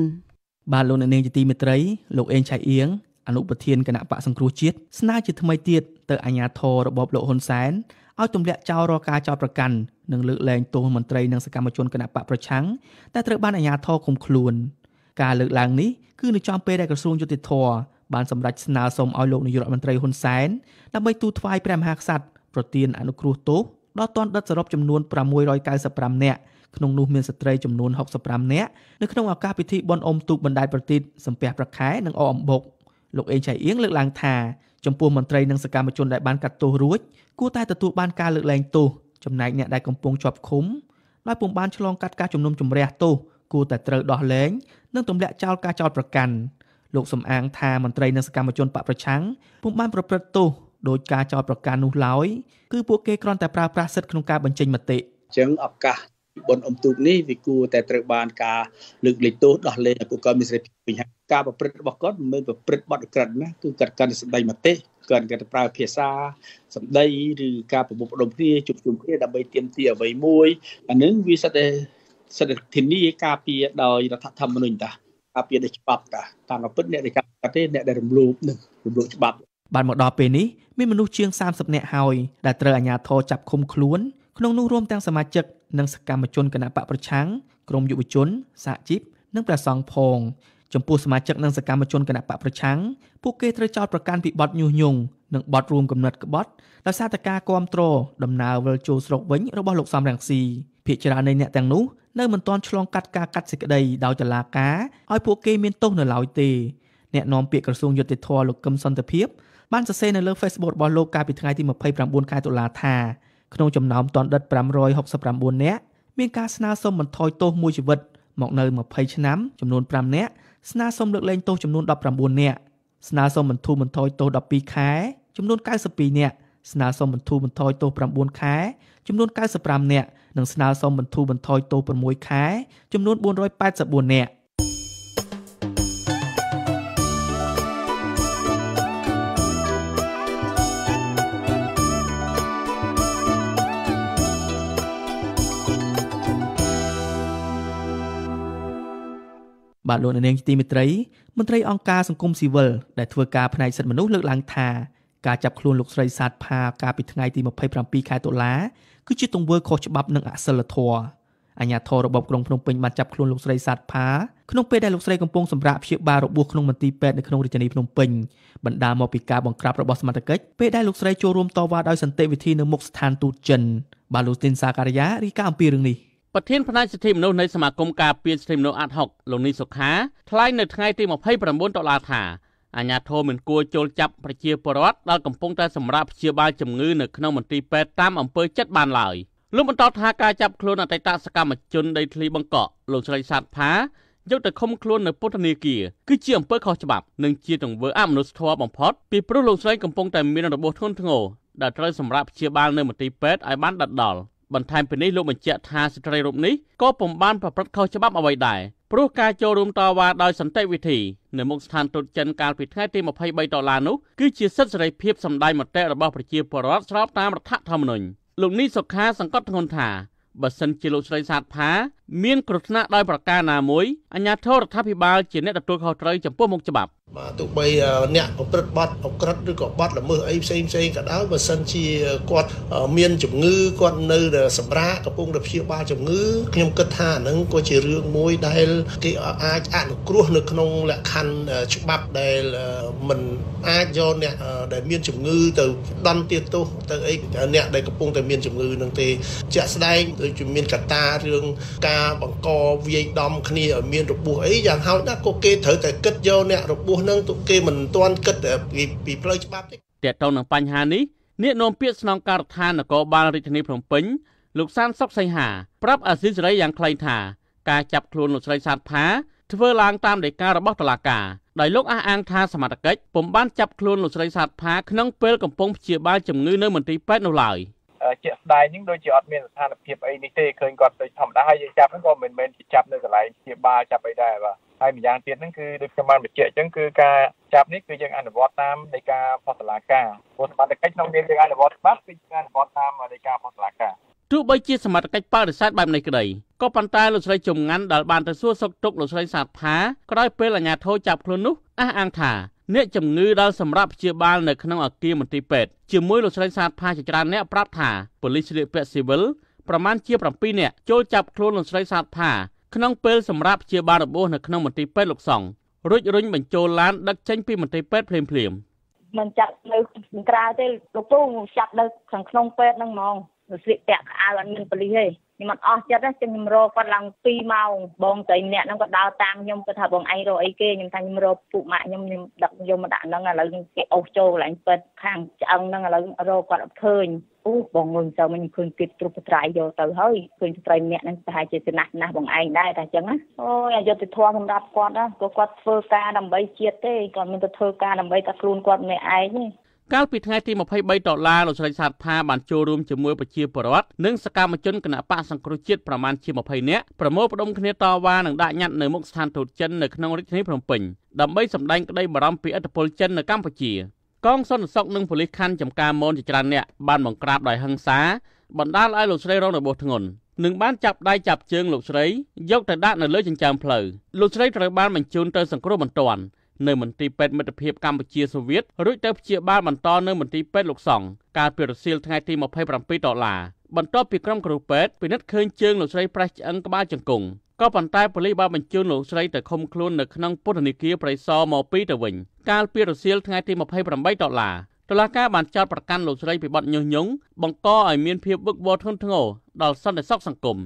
បាទលោកអ្នកនាងជាទីមេត្រីលោកអេងឆៃអៀងអនុប្រធានគណៈបកសង្គ្រោះជាតិស្នើជាថ្មីទៀតទៅអាជ្ញាធររបបលោកហ៊ុនសែនឲ្យទម្លាក់ចោលរាល់ការចោទប្រកាន់និងលើកលែងទោសមន្ត្រីនិងសកម្មជនគណៈបកប្រឆាំងតែត្រូវបានអាជ្ញាធរឃុំខ្លួន។ការលើកឡើងនេះគឺនៅចំពេលដែលក្រសួងយុតិធធបានសម្រេចស្នើសុំឲ្យលោកនាយករដ្ឋមន្ត្រីហ៊ុនសែនដើម្បីទូថ្វាយព្រះមហាក្សត្រប្រទានអនុគ្រោះទោសដល់ទណ្ឌិតសរុបចំនួន695នាក់ក្នុងនោះមានស្ត្រីចំនួន65នាក់នៅក្នុងឱកាសពិធីបុណ្យអុំទូកបណ្ដែតប្រទីបសំពះប្រខែនិងអអអំបុកលោកអេងចៃអៀងលើកឡើងថាចំពោះមន្ត្រីនិងសកម្មជនដែលបានកាត់ទោសរួចគួរតែទទួលបានការលើកលែងទោសចំណែកអ្នកដែលកំពុងជាប់ឃុំដោយពុំបានឆ្លងកាត់ការជំនុំជម្រះទោសគួរតែត្រូវដោះលែងនិងទម្លាក់ចោលការចោទប្រកាន់លោកសំអាងថាមន្ត្រីនិងសកម្មជនបកប្រឆាំងពុំបានប្រព្រឹត្តទោសដោយការចោទប្រកាន់នោះឡើយគឺពួកគេគ្រាន់តែប្រើប្រាស់សិទ្ធិក្នុងការបញ្ចេញមតិអញ្ចឹងឱកាសបុណ្យអុំទូកនេះវាគួរតែត្រូវបានការលើកលែងទោសដោះលែងឲ្យពួកគាត់មានសេរីភាពវិញការប្រព្រឹត្តរបស់គាត់មិនមែនប្រព្រឹត្តបទក្រិតណាគឺគាត់កាន់សម្ដីមតិគាត់គាត់ប្រើភាសាសម្ដីឬការប្រមូលផ្ដុំគ្នាជួបជុំគ្នាដើម្បីទាមទារអ្វីមួយអានឹងវាសិតតែសិទ្ធិធានាការពារដោយរដ្ឋធម្មនុញ្ញតាការពារដោយច្បាប់តាតាមពិតអ្នកដែលកាត់ទេអ្នកដែលរំលោភនឹងរំលោភច្បាប់បានមកដល់ពេលនេះមានមនុស្សជាង30នាក់ហើយដែលត្រូវអាជ្ញាធរចាប់ឃុំខ្លួន ក្នុងនោះរួមទាំងសមាជិកនិងសកម្មជនគណបកប្រឆាំងក្រមយុវជនសហជីពនិងព្រះសង្ឃផងចំពោះសមាជិកនិងសកម្មជនគណបកប្រឆាំង ពួកគេត្រូវចោទប្រកាន់ពីបទញុះញង់និងបទរួមគំនិតក្បត់ដោយសារតែការគាំទ្រដំណើរវិលជុលស្រុកវិញរបស់លោកសំរងស៊ីភាគច្រើននៃអ្នកទាំងនោះនៅមិនទាន់ឆ្លងកាត់ការកាត់សេចក្តីដោយតុលាការឲ្យពួកគេមានទោសនៅឡើយទេអ្នកនាំពាក្យក្រសួងយុតិធធម៌លោកកឹមសន្តិភាព បានសរសេរនៅលើ Facebook របស់លោកកាលពីថ្ងៃទី29ខែតុលាថា ក្នុងចំណោមតនដិត569នាក់មានការស្នើសុំបន្ថយទោសមួយជីវិតមកនៅ20ឆ្នាំចំនួន5នាក់ស្នើសុំលើកលែងទោសចំនួន19នាក់ស្នើសុំបន្ធូរបន្ថយទោស12ខែចំនួន92នាក់ស្នើសុំបន្ធូរបន្ថយទោស9ខែចំនួន95នាក់និងស្នើសុំបន្ធូរបន្ថយទោស6ខែចំនួន484នាក់បាទលោកនាងទីមេត្រីមន្ត្រីអង្គការសង្គមស៊ីវិលដែលធ្វើការផ្នែកសិទ្ធិមនុស្សលើកឡើងថាការចាប់ខ្លួនលោកស្រីសាទផាកាលពីថ្ងៃទី27ខែតុលាគឺជាទង្វើខុសច្បាប់និងអសិលធម៌អាញាធររបបក្រុងភ្នំពេញបានចាប់ខ្លួនលោកស្រីសាទផាក្នុងពេលដែលលោកស្រីកំពុងសម្រាកព្យាបាលរបួសក្នុងមន្ទីរពេទ្យនៅក្នុងរាជធានីភ្នំពេញបណ្ដាលមកពីការបង្ក្រាបរបស់សមត្ថកិច្ចពេលដែលលោកស្រីចូលរួមតវ៉ាដោយសន្តិវិធីនៅមុខស្ថានទូតចិនបាទលោកទីនសាការីយ៉ារីកាអំពីរឿងនេះប្រធានផ្នែកសិទ្ធិមនុស្សនៃសមាគមការពារសិទ្ធិមនុស្សអាត់ហុកលោកនីសុខាថ្លែងនៅថ្ងៃទី29តុលាថាអាញាធមមិនគួរចូលចាប់ប្រជាពលរដ្ឋដែលកំពុងតែសម្រាប់ព្យាបាលជំងឺនៅក្នុងមន្ទីរពេទ្យតាមអំពើចិត្តបានឡើយលោកបន្តថាការចាប់ខ្លួនអតីតសកម្មជនដីធ្លីបង្កក់លោកស្រីសាទផាយកទៅឃុំខ្លួននៅពន្ធនាគារគឺជាអំពើខុសច្បាប់និងជាទង្វើអមនុស្សធម៌បំផុតពីព្រោះលោកស្រីកំពុងតែមានរបួសធ្ងន់ធ្ងរដែលត្រូវសម្រាប់ព្យាបាលនៅមន្ទីរពេទ្យឲ្យបានដិតដល់បន្ថែមពីនេះលោកបញ្ជាក់ថាស្ត្រីរូបនេះក៏ពុំបានប្រព្រឹត្តខុសច្បាប់អ្វីដែរព្រោះការចូលរួមតវ៉ាដោយសន្តិវិធីនៅមុខស្ថានទូតចិនកាលពីថ្ងៃទី23ដុល្លារនោះគឺជាសិទ្ធិសេរីភាពសំដាយមតិរបស់ប្រជាពលរដ្ឋស្របតាមរដ្ឋធម្មនុញ្ញលោកនេះសុខា សង្កត់ធ្ងន់ថាបើសិនជាលោកស្រីសាទផាមានគ្រោះថ្នាក់ដោយប្រការណាមួយអាជ្ញាធររដ្ឋាភិបាលជាអ្នកទទួលខុសត្រូវចំពោះមុខច្បាប់បាទទោះបីអ្នកប្រព្រឹត្តបទអក្រិតឬក៏បទល្មើសអីផ្សេងផ្សេងក៏ដោយបើសិនជាគាត់មានជំងឺគាត់នៅសម្រាប់កំពុងតែព្យាបាលជំងឺខ្ញុំគិតថាហ្នឹងក៏ជារឿងមួយដែលគេអាចអនុគ្រោះនៅក្នុងលក្ខខណ្ឌច្បាប់ដែលមិនអាចយកអ្នកដែលមានជំងឺទៅដន់ទាទោសទៅអីអ្នកដែលកំពុងតែមានជំងឺនឹងទេជាក់ស្ដែងដូចជាមានកត្តារឿងការបង្កវាយដំគ្នាឲ្យមានរបួសអីយ៉ាងហោចណាស់ក៏គេត្រូវតែគិតយកអ្នករបួសនឹងគេមិនទាន់គិតពីផ្លូវច្បាប់ទេតើតោងនឹងបញ្ហានេះអ្នកនាំពាក្យស្នងការដ្ឋាននគរបាលរាជធានីភ្នំពេញ លោកសានសុកសីហាប្រាប់អាស៊ីសេរីយ៉ាងខ្លីថាការចាប់ខ្លួនលោកស្រីសាទផាធ្វើឡើងតាមដីការបស់តុលាការដោយលោកអះអាងថាសមត្ថកិច្ចពុំបានចាប់ខ្លួនលោកស្រីសាទផាក្នុងពេលកំពុងព្យាបាលជំងឺនៅមន្ទីរពេទ្យនោះឡើយជាក់ស្ដែងហ្នឹងដូចជាអត់មានស្ថានភាពអីនេះទេឃើញគាត់ដូចធម្មតាហើយយើងចាប់ហ្នឹងក៏មិនមែនជាចាប់នៅកន្លែងព្យាបាលចាប់អីដែរបាទហើយម្យ៉ាងទៀតហ្នឹងគឺដូចខ្ញុំបានបញ្ជាក់អញ្ចឹងគឺការចាប់នេះគឺយើងអនុវត្តតាមនៃការផុសតុលាការព្រោះសមត្ថកិច្ចក្នុងនាមយើងអនុវត្តច្បាប់គឺអនុវត្តតាមនៃការផុសតុលាការទោះបីជាសមត្ថកិច្ចបរិស័ទបែបនេះក្តីក៏ប៉ុន្តែលោកស្រីចំងាន់ដែលបានទៅសួរសុខទុក្ខលោកស្រីសាទផាក្រោយពេលអាជ្ញាធរចាប់ខ្លួននោះអះអាងថាអ្នកជំងឺដែលសម្រាប់ព្យាបាលនៅក្នុងអគារមន្ទីរពេទ្យជាមួយលោកស្រីសាទផាជាច្រើនអ្នកប្រាប់ថាប៉ូលីសស្លៀកពាក់ស៊ីវិលប្រមាណជា7នាក់ចូលចាប់ខ្លួនលោកស្រីសាទផាក្នុងពេលសម្រាប់ព្យាបាលរបួសនៅក្នុងមន្ទីរពេទ្យលោកសង្ឃរួចរុញបញ្ចូលឡានដឹកចេញពីមន្ទីរពេទ្យភ្លាមភ្លាមមិនចាក់នៅខាងក្រៅទេលោកពូចាក់នៅខាងក្នុងពេទ្យហ្នឹងហ្មងស្លៀកពាក់ក្អាវអត់មានប៉លិសទេខ្ញុំអត់អស់ចិត្តទេខ្ញុំរកគាត់ឡើង2ម៉ោងបងស្រីម្នាក់ហ្នឹងគាត់ដើរតាមខ្ញុំគាត់ថាបងឯងរកអីគេខ្ញុំថាខ្ញុំរកពួកម៉ាក់ខ្ញុំខ្ញុំដឹកយកមកដាក់ហ្នឹងឥឡូវខ្ញុំគេអោសចូលកន្លែងពិតខាងឆ្អឹងហ្នឹងឥឡូវរកគាត់អត់ឃើញអូបងងុយទៅមិនឃើញគេទ្រុបត្រៃយកទៅហើយឃើញស្រីម្នាក់ហ្នឹងប្រហែលជាចំណាស់ណាស់បងឯងដែរតែអញ្ចឹងណាអូយអាយុទៅធំសម្រាប់គាត់ណាគាត់គាត់ធ្វើការដើម្បីជាតិទេគាត់មានតែធ្វើការដើម្បីតែខ្លួនគាត់ម្នាក់ឯងទេកាលពីថ្ងៃទី23ដុល្លារលោកស្រីសាទថាបានចូលរួមជាមួយប្រជាពលរដ្ឋនិងសកម្មជនគណបកសង្គ្រោះជាតិប្រមាណជា20នាក់ប្រមូលផ្តុំគ្នាតវ៉ានិងដាក់ញត្តិនៅមុខស្ថានទូតចិននៅក្នុងរាជធានីភ្នំពេញដើម្បីសម្ដែងក្តីបារម្ភពីឥទ្ធិពលចិននៅកម្ពុជាកងសន្តិសុខនិងប៉ូលីសខណ្ឌចំការមនជាច្រើនអ្នកបានបង្ក្រាបដោយហិង្សាបណ្ដាលឲ្យលោកស្រីរងរបួសធ្ងន់នឹងបានចាប់ដៃចាប់ជើងលោកស្រីយកទៅដាក់នៅលើចិញ្ចើមផ្លូវលោកស្រីត្រូវបានបញ្ជូនទៅសង្គ្រោះបន្ទាន់នៅមន្ទីរពេទ្យមិត្តភាពកម្ពុជាសូវៀតរួចទៅព្យាបាលបន្តនៅមន្ទីរពេទ្យលោកសង្ឃកាលពីរសៀលថ្ងៃទី27ដុល្លារបន្ទាប់ពីក្រុមគ្រូពេទ្យពិនិត្យឃើញជើងលោកស្រីប្រេះឆ្អឹងក្បាលជង្គង់ក៏ប៉ុន្តែប៉ូលីសបានបញ្ជូនលោកស្រីទៅឃុំខ្លួននៅក្នុងពន្ធនាគារប្រៃសរមកពីទៅវិញកាលពីរសៀលថ្ងៃទី28ដុល្លារតុលាការបានចោទប្រកាន់លោកស្រីពីបទញុះញង់បង្កឲ្យមានភាពវឹកវរធ្ងន់ធ្ងរដល់សន្តិសុខសង្គម។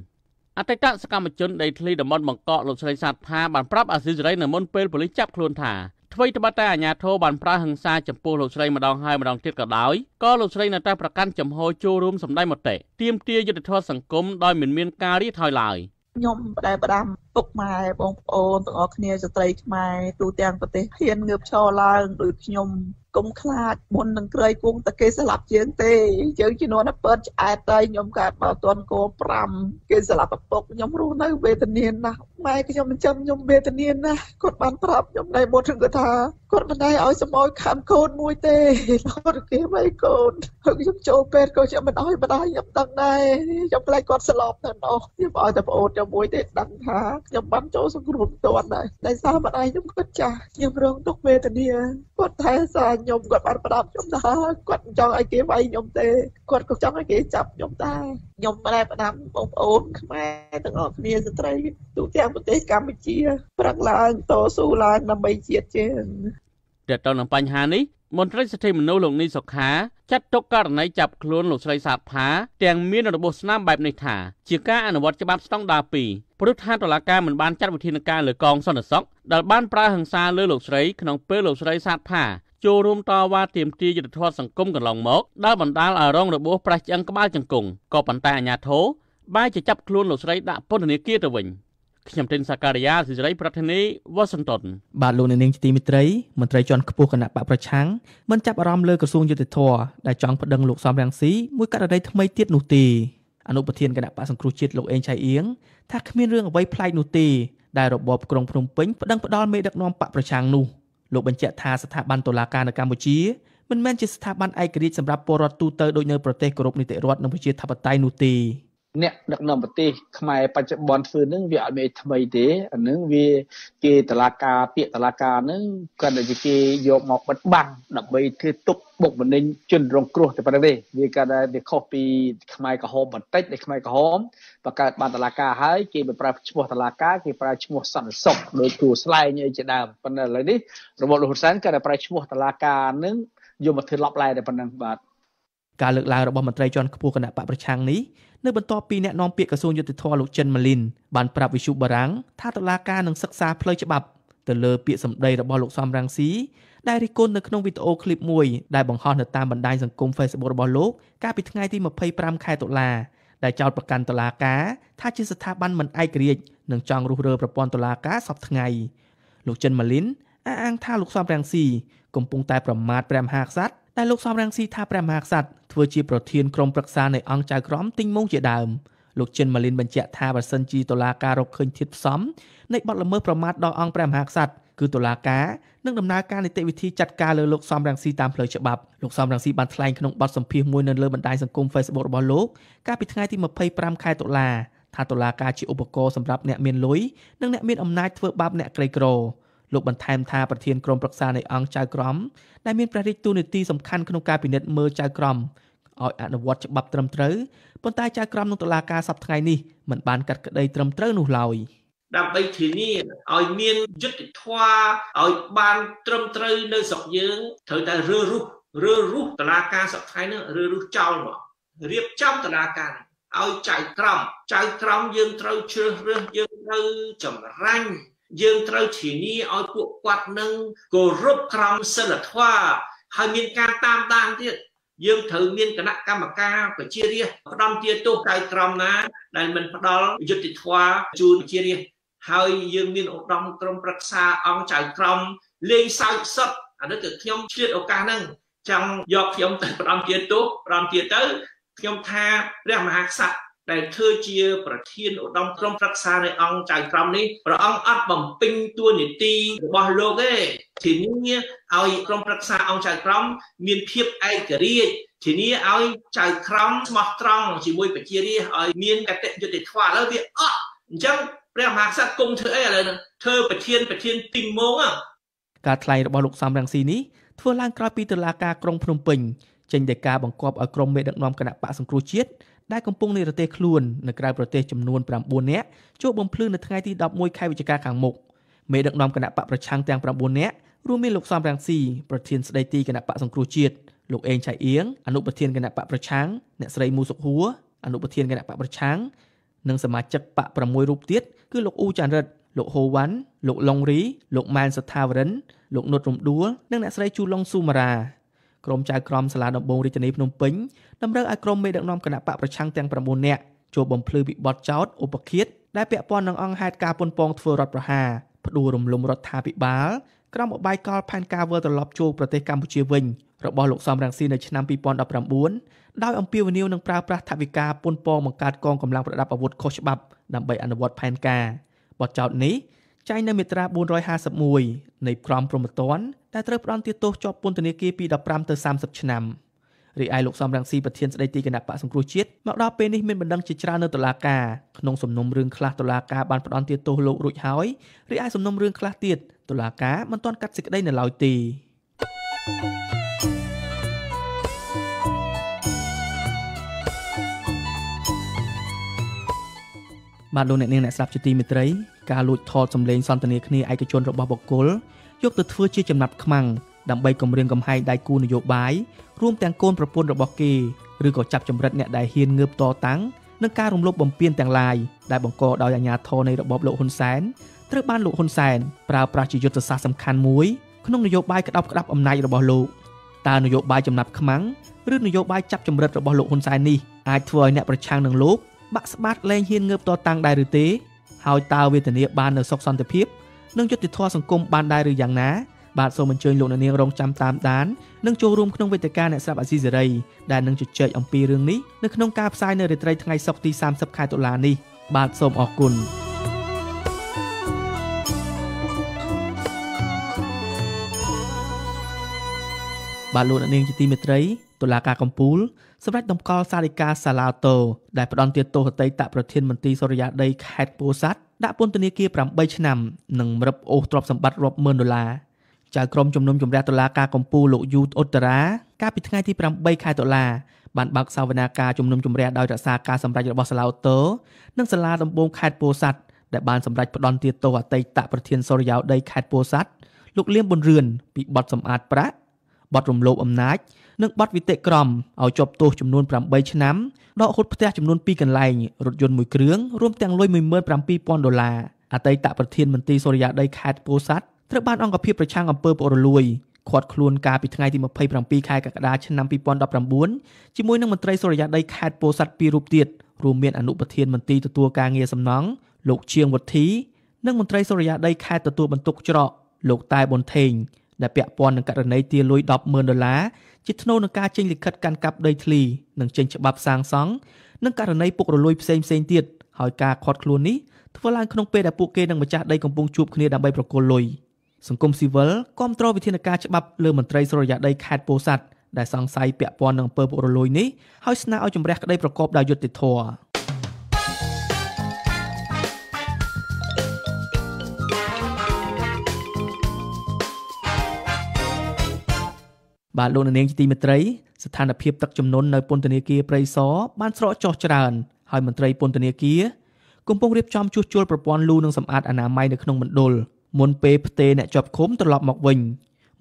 អតីតសកម្មជនដីធ្លីតំបន់បង្កក់លោកស្រីសាទថាបានប្រាប់អាស៊ីសេរីនៅមុនពេលប៉ូលីសចាប់ខ្លួនថាថ្មីត្បិតតែអាជ្ញាធរបានប្រើហិង្សាចំពោះលោកស្រីម្ដងហើយម្ដងទៀតក៏ដោយក៏លោកស្រីនៅតែប្រកាន់ចំហចូលរួមសម្ដែងមតិទាមទារយុត្តិធម៌សង្គមដោយមិនមានការរាថយឡើយខ្ញុំបដែបដាំពុកម៉ែបងប្អូនទាំងអស់គ្នាស្ត្រីខ្មែរទូទាំងប្រទេសហ៊ានងើបឈរឡើងដោយខ្ញុំកុំខ្លាចមុននឹងក្រៃគង់តែគេស្លាប់ជាងទេយើងជំនាន់ទៅពើឆ្អែតតែខ្ញុំកើតមកអត់ទាន់គោ5គេស្លាប់ឪពុកខ្ញុំរស់នៅវេទនាណាស់ម៉ែខ្ញុំមិនចាំខ្ញុំវេទនាណាស់គាត់បានប្រាប់ខ្ញុំនៅមុនគាត់ថាគាត់មិនដែរឲ្យសម្អុយខំកូនមួយទេគាត់គេមិនកូនហើយខ្ញុំចូលពេទ្យក៏ខ្ញុំមិនឲ្យម្ដាយខ្ញុំដឹងដែរខ្ញុំផ្លែគាត់ស្លាប់ទៅនោះខ្ញុំឲ្យតែប្អូនខ្ញុំមួយទេដឹងថាខ្ញុំបានចូលសង្គ្រោះមិនទាន់ដែរតែសារម្ដាយខ្ញុំគាត់ចាស់ខ្ញុំរងទុក្ខវេទនាគាត់ថែសារខ្ញុំគាត់បានផ្ដាប់ខ្ញុំដែរគាត់ចង់ឲ្យគេវាយខ្ញុំទេគាត់ក៏ចង់ឲ្យគេចាប់ខ្ញុំដែរខ្ញុំតែផ្ដាប់បងប្អូនខ្មែរទាំងអស់គ្នាស្ត្រី ទូទាំងប្រទេសកម្ពុជា ប្រឹងឡើងតស៊ូឡើងដើម្បីជាតិជាទាក់ទងនឹងបញ្ហានេះមន្ត្រីសិទ្ធិមនុស្សលោកនីសុខាចាត់ទុកករណីចាប់ខ្លួនលោកស្រីសាទផាទាំងមានរបួសស្នាមបែបនេះថាជាការអនុវត្តច្បាប់ស្តង់ដារ2ព្រោះថាតុលាការមិនបានចាត់វិធានការលើកងសន្តិសុខដែលបានប្រើហិង្សាលើលោកស្រី ក្នុងពេលលោកស្រីសាទផាចូលរួមតវ៉ាទាមទារយុត្តិធម៌សង្គមកន្លងមកដែលបណ្ដាលឲ្យរងរបួសប្រេះឆ្អឹងក្បាលជង្គង់ក៏ប៉ុន្តែអាជ្ញាធរបែរជាចាប់ខ្លួនលោកស្រីដាក់ពន្ធនាគារទៅវិញខ្ញុំទីនសាការីយ៉ាសិរីប្រធានីវ៉ាស៊ីនតោនបាទលោកនាងជាទីមេត្រីមន្ត្រីជាន់ខ្ពស់គណៈបកប្រឆាំងមិនចាប់អារម្មណ៍លើក្រសួងយុតិធធដែលចង់ប្តឹងលោកសំរងស៊ីមួយករណីថ្មីទៀតនោះទេអនុប្រធានគណៈបកសង្គ្រោះជាតិលោកអេងឆៃអៀងថាគ្មានរឿងអ្វីប្លែកនោះទេដែលរបបក្រុងភ្នំពេញប្តឹងផ្ដាល់មេដឹកនាំបកប្រឆាំងនោះ។លោកបញ្ជាក់ថាស្ថាប័នតុលាការនៅកម្ពុជាមិនមែនជាស្ថាប័នឯករាជ្យសម្រាប់ពលរដ្ឋទូទៅដូចនៅប្រទេសគោរពនីតិរដ្ឋនិងប្រជាធិបតេយ្យនោះទេអ្នកដឹកនាំប្រទេសខ្មែរបច្ចុប្បន្នធ្វើនឹងវាអត់មានថ្មីទេអានឹងវាគេតឡាការពាក្យតឡាការនឹងគាត់តែគេយកមកបិទបាំងដើម្បីធ្វើទុកបុកម្នេញជនរងគ្រោះតែប៉ុណ្្នឹងទេវាគាត់តែវាខុសពីខ្មែរក្រហមបន្តិចដែលខ្មែរក្រហមបកើតបានតឡាការហើយគេមិនប្រើឈ្មោះតឡាការគេប្រើឈ្មោះសន្តិសុខដោយគ្រូស្លែងអីជាដើមប៉ុន្តែឥឡូវនេះរបបលហ៊ុនសែនគាត់តែប្រើឈ្មោះតឡាការនឹងយកមកធ្វើឡប់ឡែតែប៉ុណ្្នឹងបាទការលើកឡើងរបស់មន្ត្រីជាន់ខ្ពស់គណៈបកប្រឆាំងនេះនៅបន្ទាប់ពីអ្នកនាំពាក្យក្រសួងយុតិធធម៌លោកចិនម៉ាលីនបានប្រាប់វិទ្យុបារាំងថាតុលាការនឹងសិក្សាផ្លូវច្បាប់ទៅលើពាក្យសម្ដីរបស់លោកសំរងស៊ីដែលរិះគន់នៅក្នុងវីដេអូឃ្លីបមួយដែលបង្ហោះនៅតាមបណ្ដាញសង្គម Facebook របស់លោកកាលពីថ្ងៃទី25ខែតុលាដែលចោទប្រកាន់តុលាការថាជាស្ថាប័នមិនឯករាជ្យនិងចង់រុះរើប្រព័ន្ធតុលាការសពថ្ងៃលោកចិនម៉ាលីនអះអាងថាលោកសំរងស៊ីកំពុងតែប្រមាថព្រះមហាក្សត្រដែលលោកសំរងស៊ីថាព្រះមហាក្សត្រធ្វើជាប្រធានក្រុមប្រឹក្សានៃអង្គចៅក្រមទិញមុងជាដើមលោកចិនម៉ាលីនបញ្ជាក់ថាបើសិនជាតុលាការរកឃើញធាតុផ្សំនៃបទល្មើសប្រមាថដល់អង្គព្រះមហាក្សត្រគឺតុលាការនឹងដំណើរការនីតិវិធីចាត់ការលើលោកសំរងស៊ីតាមផ្លូវច្បាប់លោកសំរងស៊ីបានថ្លែងក្នុងបទសម្ភាសន៍មួយនៅលើបណ្ដាញសង្គម Facebook របស់លោកកាលពីថ្ងៃទី25ខែតុលាថាតុលាការជាឧបករណ៍សម្រាប់អ្នកមានលុយនិងអ្នកមានអំណាចធ្វើបាបអ្នកក្រីក្រក្រលោកបន្ថែមថាប្រធានក្រុមប្រឹក្សានៃអង្គចៅក្រមដែលមានព្រះរាជទូនីតិសំខាន់ក្នុងការពិនិត្យមើលចៅក្រមឲ្យអនុវត្តច្បាប់ត្រឹមត្រូវប៉ុន្តែចៅក្រមនឹងតុលាការសប្តាហ៍ថ្ងៃនេះមិនបានកាត់ក្តីត្រឹមត្រូវនោះឡើយ។ដើម្បីធានាឲ្យមានយុទ្ធធម៌ឲ្យបានត្រឹមត្រូវនៅស្រុកយើងត្រូវតែរើរុះរើរុះតឡាការសប្តាហ៍នេះរើរុះចោលមករៀបចំតឡាការឲ្យចៅក្រមចៅក្រមយើងត្រូវជ្រើសរើសយើងត្រូវចម្រាញ់យើងត្រូវធានាឲ្យពួកគាត់នឹងគោរពក្រមសិលធម៌ហើយមានការតាមដានទៀតយើងត្រូវមានគណៈកម្មការប្រជារាស្ត្រផ្ដំទាទោសក្រៅក្រមណា ដែលមិនផ្ដល់យុត្តិធម៌ជូនប្រជារាស្ត្រហើយយើង មានឧត្តមក្រុមប្រឹក្សាអង្គចៅក្រមលេងសើចសុតអានេះគឺខ្ញុំឆ្លៀតឱកាសហ្នឹងចង់យកខ្ញុំទៅផ្ដំទាទោសផ្ដំទាទៅខ្ញុំថាព្រះមហាក្សត្រដែលធ្វើជា ប្រធានឧត្តមក្រុមប្រឹក្សានៃអង្គចៅក្រមនេះព្រះអង្គអត់បំពេញតួនាទីរបស់លោកទេធានាឲ្យក្រុមប្រឹក្សាអង្គចៅក្រមមានភាពឯករាជ្យធានាឲ្យចៅក្រមស្មោះត្រង់ជាមួយប្រជារាស្ត្រឲ្យមានកតញ្ញុតិធម៌ឥឡូវវាអត់អញ្ចឹងព្រះមហាក្សត្រគុំធ្វើអីឥឡូវហ្នឹងធ្វើប្រធានប្រធានទីងមងការថ្លែងរបស់លោកសំរងស៊ីនេះធ្វើឡើងក្រោយពីតុលាការក្រុងភ្នំពេញ ចេញដីកាបង្គាប់ឲ្យក្រុមមេដឹកនាំគណៈបកសង្គ្រោះជាតិដែលកំពុងនិរទេសខ្លួននៅក្រៅប្រទេសចំនួន9នាក់ចូលបំភ្លឺនៅថ្ងៃទី11ខែវិច្ឆិកាខាងមុខមេដឹកនាំគណៈបកប្រឆាំងទាំង9នាក់រួមមានលោកសំរងស៊ីប្រធានស្ដីទីគណៈបកសង្គ្រោះជាតិលោកអេងឆៃអៀងអនុប្រធានគណៈបកប្រឆាំងអ្នកស្រីមូសុខហួរអនុប្រធានគណៈបកប្រឆាំងនិងសមាជិកបក6រូបទៀតគឺលោកអ៊ូចាន់រិទ្ធលោកហូវ៉ាន់លោកឡុងរីលោកម៉ែនសថាវរិនលោកនុតរំដួលនិងអ្នកស្រីជូឡុងស៊ូមារ៉ាក្រមចៅក្រមសាលាដំបងរាជធានីភ្នំពេញតម្រូវឲ្យក្រមមេដឹកនាំគណៈបកប្រឆាំងទាំង9នាក់ជួបបំភ្លឺពីបទចោទឧបឃាតដែលពាក់ព័ន្ធនឹងអង្គហេតុការប៉ុនប៉ងធ្វើរដ្ឋប្រហារផ្ដួលរំលំរដ្ឋាភិបាល ក្រមអបាយកលផែនការវិលត្រឡប់ចូលប្រទេសកម្ពុជាវិញរបស់លោកសំរងស៊ីនៅឆ្នាំ2019ដោយអំពាវនាវនឹងប្រើប្រាស់ថវិកាពុនពងបង្កើតកងកម្លាំងប្រដាប់អាវុធខុសច្បាប់ដើម្បីអនុវត្តផែនការបទចោទនេះចែងនៅមាត្រា451នៃក្រមព្រហ្មទណ្ឌដែលត្រូវផ្ដន្ទាទោសជាប់ពន្ធនាគារពី15ទៅ30ឆ្នាំរីឯលោកសំរងស៊ីប្រធានស្ដីទីគណៈបកសង្គ្រោះជាតិមកដល់ពេលនេះមានបណ្ដឹងជាច្រើននៅតុលាការក្នុងសំណុំរឿងខ្លះតុលាការបានផ្ដន្ទាទោសលោករួចហើយរីឯសំណុំរឿងខ្លះទៀតតុលាការមិនទាន់កាត់សេចក្តីនៅឡើយទេ thank you បាទលោកអ្នកនាងអ្នកស្ដាប់ជាទីមេត្រីការលួចថតសម្លេងសន្ទនាគ្នាឯកជនរបស់បុគ្គលយកទៅធ្វើជាចំណាប់ខ្មាំងដើម្បីគម្រាមកំហែងដៃគូនយោបាយរួមទាំងកូនប្រពន្ធរបស់គេឬក៏ចាប់ចម្រិតអ្នកដែលហ៊ានងើបតតាំងនឹងការរំលោភបំពានទាំងឡាយដែលបង្កដោយអាជ្ញាធរនៃរបបលោកហ៊ុនសែនត្រូវបានលោកហ៊ុនសែនប្រើប្រាស់ជាយុទ្ធសាស្ត្រសំខាន់មួយក្នុងនយោបាយក្តោបក្តាប់អំណាចរបស់លោកតើនយោបាយចំណាប់ខ្មាំងឬនយោបាយចាប់ចម្រិតរបស់លោកហ៊ុនសែននេះអាចធ្វើឲ្យអ្នកប្រឆាំងនឹងលោកបាក់ស្បាត់លែងហ៊ានងើបតតាំងដែរឬទេហើយតើវេទនាបាននៅសុខសន្តិភាពនិងយុត្តិធម៌សង្គមបានដែរឬយ៉ាងណាបាទសូមអញ្ជើញលោកអ្នកនាងរងចាំតាមដាននិងចូលរួមក្នុងវេទិកាអ្នកស្រាប់អាស៊ីសេរីដែលនឹងជជែកអំពីរឿងនេះនៅក្នុងការផ្សាយនៅរាត្រីថ្ងៃសុក្រទី30ខែតុលានេះបាទសូមអរគុណបាទលោកអ្នកនាងជាទីមេត្រីតុលាការកំពូលសម្រាប់តម្កល់សារិកាសាឡាតូដែលផ្ដន់ទាទោសអតីតប្រធានមន្ត្រីសុរិយាដីខេត្តពោធិ៍សាត់ដាក់ពន្ធនាគារ8ឆ្នាំនិងរឹបអូសទ្រព្យសម្បត្តិរាប់ម៉ឺនដុល្លារចៅក្រមជំនុំជម្រះតុលាការកំពូលលោកយូតអុត្តរាកាលពីថ្ងៃទី8ខែតុលាបានបើកសវនាការជំនុំជម្រះដោយរក្សាការសម្រេចរបស់សាឡាតូនិងសាលាដំបងខេត្តពោធិ៍សាត់ដែលបានសម្រេចផ្ដន់ទាទោសអតីតប្រធានសុរិយោដីខេត្តពោធិ៍សាត់លោកលៀមប៊ុនរឿនពីបទសម្អាតប្រាក់បទរំលោភអំណាចនិងបទវិតិក្រមឲ្យជាប់ទោសចំនួន8ឆ្នាំដកហូតផ្ទះចំនួន2កន្លែងរថយន្តមួយគ្រឿងរួមទាំងលុយ17000ដុល្លារអតីតប្រធានមន្ត្រីសូរិយាដីខេត្តពោធិ៍សាត់ត្រូវបានអង្គភាពប្រឆាំងអំពើពុករលួយខាត់ខ្លួនកាលពីថ្ងៃទី27ខែកក្កដាឆ្នាំ2019ជាមួយនឹងមន្ត្រីសូរិយាដីខេត្តពោធិ៍សាត់ពីររូបទៀតរួមមានអនុប្រធានមន្ត្រីទទួលការងារសំណង់លោកជាងវុធី និងមន្ត្រីសូរិយាដីខេត្តទទួលបន្ទុកច្រកលោកតែប៊ុនថេងដែលពាក់ព័ន្ធនឹងករណីទារលុយ100000ដុល្លារជាថ្នូរនឹងការចេញលិខិតកាន់កាប់ដីធ្លីនិងចេញច្បាប់សាងសង់និងករណីពុករលួយផ្សេងផ្សេងទៀតហើយការខាត់ខ្លួននេះធ្វើឡើងក្នុងពេលដែលពួកគេនិងម្ចាស់ដីកំពុងជួបគ្នាដើម្បីប្រគល់លុយសង្គមស៊ីវិលគាំទ្រវិធានការច្បាប់លើមន្ត្រីសុរិយាដីខេត្តពោធិ៍សាត់ដែលសង្ស័យពាក់ព័ន្ធនឹងអំពើពុករលួយនេះហើយស្នើឲ្យជំរះក្តីប្រកបដោយយុត្តិធម៌បាទលោកនាងជាទីមេត្រីស្ថានភាពទឹកចំនួននៅពន្ធនាគារព្រៃសរបានស្រកចុះច្រើន ហើយមន្ត្រីពន្ធនាគារកំពុងរៀបចំជួសជុលប្រព័ន្ធលូនិងសម្អាតអនាម័យនៅក្នុងមណ្ឌលមុនពេលផ្ទេអ្នកជាប់ឃុំត្រឡប់មកវិញ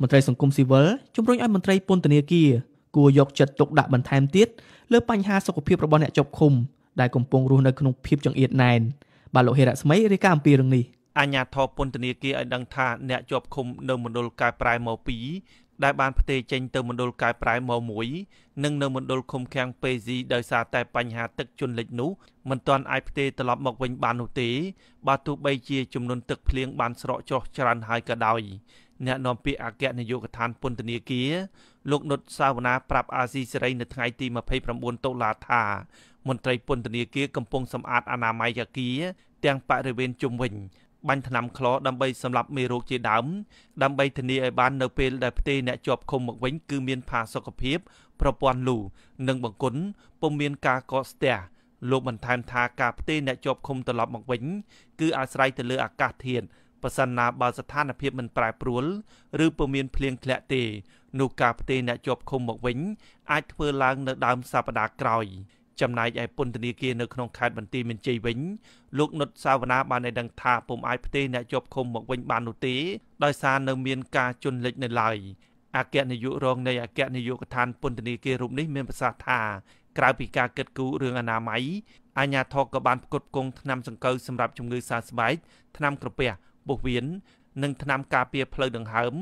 មន្ត្រីសង្គមស៊ីវិលជំរុញឲ្យមន្ត្រីពន្ធនាគារគួរយកចិត្តទុកដាក់បន្ថែមទៀតលើបញ្ហាសុខភាពរបស់អ្នកជាប់ឃុំដែលកំពុងរស់នៅក្នុងភាពចង្អៀតណែនបាទលោកហេរៈស្មីរាយការណ៍អំពីរឿងនេះអាញាធរពន្ធនាគារឲ្យដឹងថា អ្នកជាប់ឃុំ នៅមណ្ឌលកែប្រែមក2ដែលបានផ្ទេរចេញទៅមណ្ឌលកែប្រែម៉ោ1និងនៅមណ្ឌលឃុំឃាំងពេស៊ីដោយសារតែបញ្ហាទឹកជន់លិចនោះមិនទាន់អាចផ្ទេរត្រឡប់មកវិញបាននោះទេបើទោះបីជាចំនួនទឹកភ្លៀងបានស្រកចុះច្រើនហើយក៏ដោយអ្នកនាំពាក្យអគ្គនាយកដ្ឋានពន្ធនាគារលោកនុតសាវនាប្រាប់អាស៊ីសេរីនៅថ្ងៃទី29តុលាថា មន្ត្រីពន្ធនាគារកំពុងសម្អាតអនាម័យយាគារទាំងបរិវេណជុំវិញបាញ់ថ្នាំខ្លដើម្បីសម្លាប់មេរោគជាដើមដើម្បីធានាឲ្យបាននៅពេលដែលផ្ទៃអ្នកជាប់ឃុំមកវិញគឺមានផាសុកភាពប្រព័ន្ធលូនិងបង្គន់ពុំមានការកកស្ទះលោកបន្ថែមថាការផ្ទេរអ្នកជាប់ឃុំត្រឡប់មកវិញ គឺអាស្រ័យទៅលើអាកាសធាតុប្រសិនណាបើស្ថានភាពមិនប្រែប្រួលឬពុំមានភ្លៀងធ្លាក់ទេនោះការផ្ទេរអ្នកជាប់ឃុំមកវិញអាចធ្វើឡើងនៅដើមសប្តាហ៍ក្រោយចំណែកឯពន្ធនាគារនៅក្នុងខេត្តបន្ទាយមានជ័យវិញ លោកនុតសាវណ្ណាបានឲ្យដឹងថាពុំអាចផ្ទេរអ្នកជាប់ឃុំមកវិញបាននោះទេដោយសារនៅមានការជន់លិចនៅឡើយអគ្គនាយករងនៃអគ្គនាយកដ្ឋានពន្ធនាគាររូបនេះមានប្រសាសន៍ថាក្រៅពីការកិត្តគូរឿងអនាម័យអាជ្ញាធរក៏បានផ្គត់ផ្គង់ថ្នាំសង្កូវសម្រាប់ជំងឺសើស្បែកថ្នាំក្រពះពោះវៀននិងថ្នាំការពារផ្លូវដង្ហើម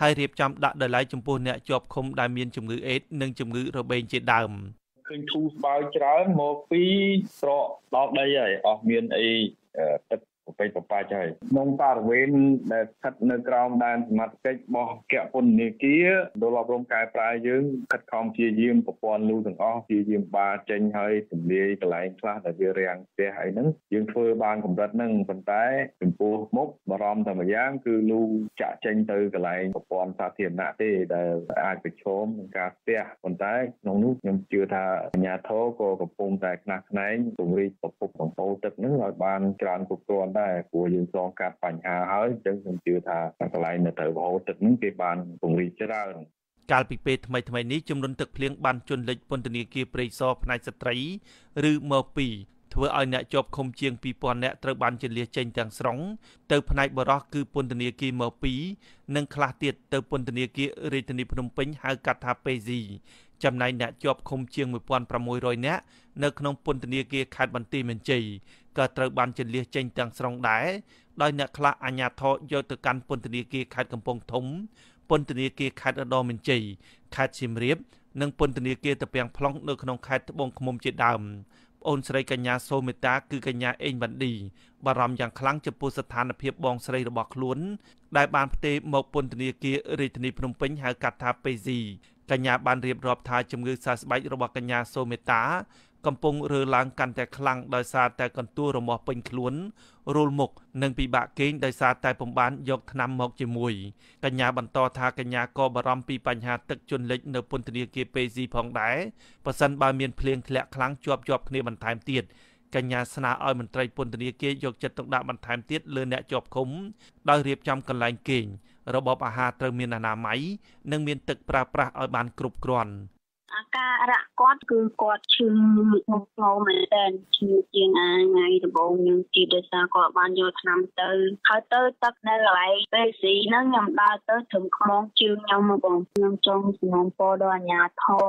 ហើយរៀបចំដាក់ដោយឡែកចំពោះអ្នកជាប់ឃុំដែលមានជំងឺអេដនិងជំងឺរបេងជាដើមឃើញធូរស្បើយច្រើនមកពីស្រកដល់ដីហើយអស់មានអីទឹកប្រពេចប្របាច់ហើយក្នុងបរិវេណដែលស្ថិតនៅក្រោមដែនសមត្ថកិច្ចរបស់គណៈពន្ធនាគារដល់អប់រំកែប្រែយើងខិតខំព្យាយាមប្រព័ន្ធលូទាំងអស់ព្យាយាមបាចេញហើយទម្លាយកន្លែងខ្លះដែលវារាំងផ្ទះអីហ្នឹងយើងធ្វើបានកម្រិតហ្នឹងប៉ុន្តែចំពោះមុខបារម្ភតែម្យ៉ាងគឺលូចាក់ចេញទៅកន្លែងប្រព័ន្ធសាធារណៈទេដែលអាចប្រឈមនឹងការស្ទះប៉ុន្តែក្នុងនោះខ្ញុំជឿថាអាជ្ញាធរក៏កំពុងតែខ្នះខ្នែងពង្រីកប្រព័ន្ធបំពោទឹកហ្នឹងឲ្យបានច្រើនគ្រប់គ្រាន់ដែរព្រោះយើងឆ្លងកាត់បញ្ហាហើយអញ្ចឹងខ្ញុំជឿថាកន្លែងនៅត្រូវបហូរទឹកហ្នឹងគេបានពង្រីកច្រើនកាលពីពេលថ្មីថ្មីនេះចំនួនទឹកភ្លៀងបានជន់លិចពន្ធនាគារព្រៃសរផ្នែកស្ត្រីឬម៉ូ2ធ្វើឲ្យអ្នកជាប់ឃុំជាង2000នាក់ត្រូវបានជលាចេញទាំងស្រុងទៅផ្នែកបរោះគឺពន្ធនាគារម៉ូ2និងខ្លះទៀតទៅពន្ធនាគាររាជធានីភ្នំពេញហៅកាត់ថាពេស៊ីចំណែកអ្នកជាប់ឃុំជាង1600នាក់នៅក្នុងពន្ធនាគារខេត្តបន្ទាយមានជ័យក៏ត្រូវបានជន្លៀសចេញទាំងស្រុងដែរដោយអ្នកខ្លះអាញាធរយកទៅកាន់ពន្ធនាគារខេត្តកំពង់ធំពន្ធនាគារខេត្តរតនមានជ័យខេត្តសៀមរាប និង ពន្ធនាគារតាពាំង plong នៅក្នុងខេត្តត្បូងឃ្មុំជាដើមប្អូនស្រីកញ្ញាសូមេតា គឺ កញ្ញាអេងបណ្ឌីបារម្ភយ៉ាងខ្លាំងចំពោះស្ថានភាពបងស្រីរបស់ខ្លួន ដែលបានផ្ទេរមកពន្ធនាគាររាជធានីភ្នំពេញហៅកាត់ថាប៉េស៊ីកញ្ញាបានរៀបរាប់ថាជំងឺសើស្បែករបស់កញ្ញាសូមេតាកំពុងរើឡើងកាន់តែខ្លាំងដោយសារតែកន្ទួលរមាស់ពេញខ្លួនរូលមុខនិងពិបាកគេងដោយសារតែពំបាន យកថ្នាំមកជាមួយកញ្ញាបន្តថាកញ្ញាក៏បារម្ភពីបញ្ហាទឹកជន់លិច នៅពន្ធនាគារពេស៊ីផងដែរប៉ះសិនបើមានភ្លៀងធ្លាក់ខ្លាំងជាប់ជាប់គ្នាបន្ថែមទៀតកញ្ញាស្នើឲ្យមន្ត្រីពន្ធនាគារយកចិត្តទុកដាក់បន្ថែមទៀតលើអ្នកជាប់ឃុំដោយរៀបចំកន្លែងគេងរបបអាហារត្រូវមានអនាម័យនិងមានទឹកប្រើប្រាស់ឲ្យបានគ្រប់គ្រាន់។អាការៈគាត់ គឺគាត់ឈឺធ្ងន់ធ្ងរមែនតើឈឺជាងអាថ្ងៃដំបូងនឹងទីដោយសារគាត់បានយកថ្នាំទៅហើយទៅ ទឹកនៅកន្លែងពេលស៊ីហ្នឹងខ្ញុំដើរទៅត្រឹមខ្មងជើងខ្ញុំមកបងខ្ញុំចង់សំណពរដល់អាជ្ញាធរ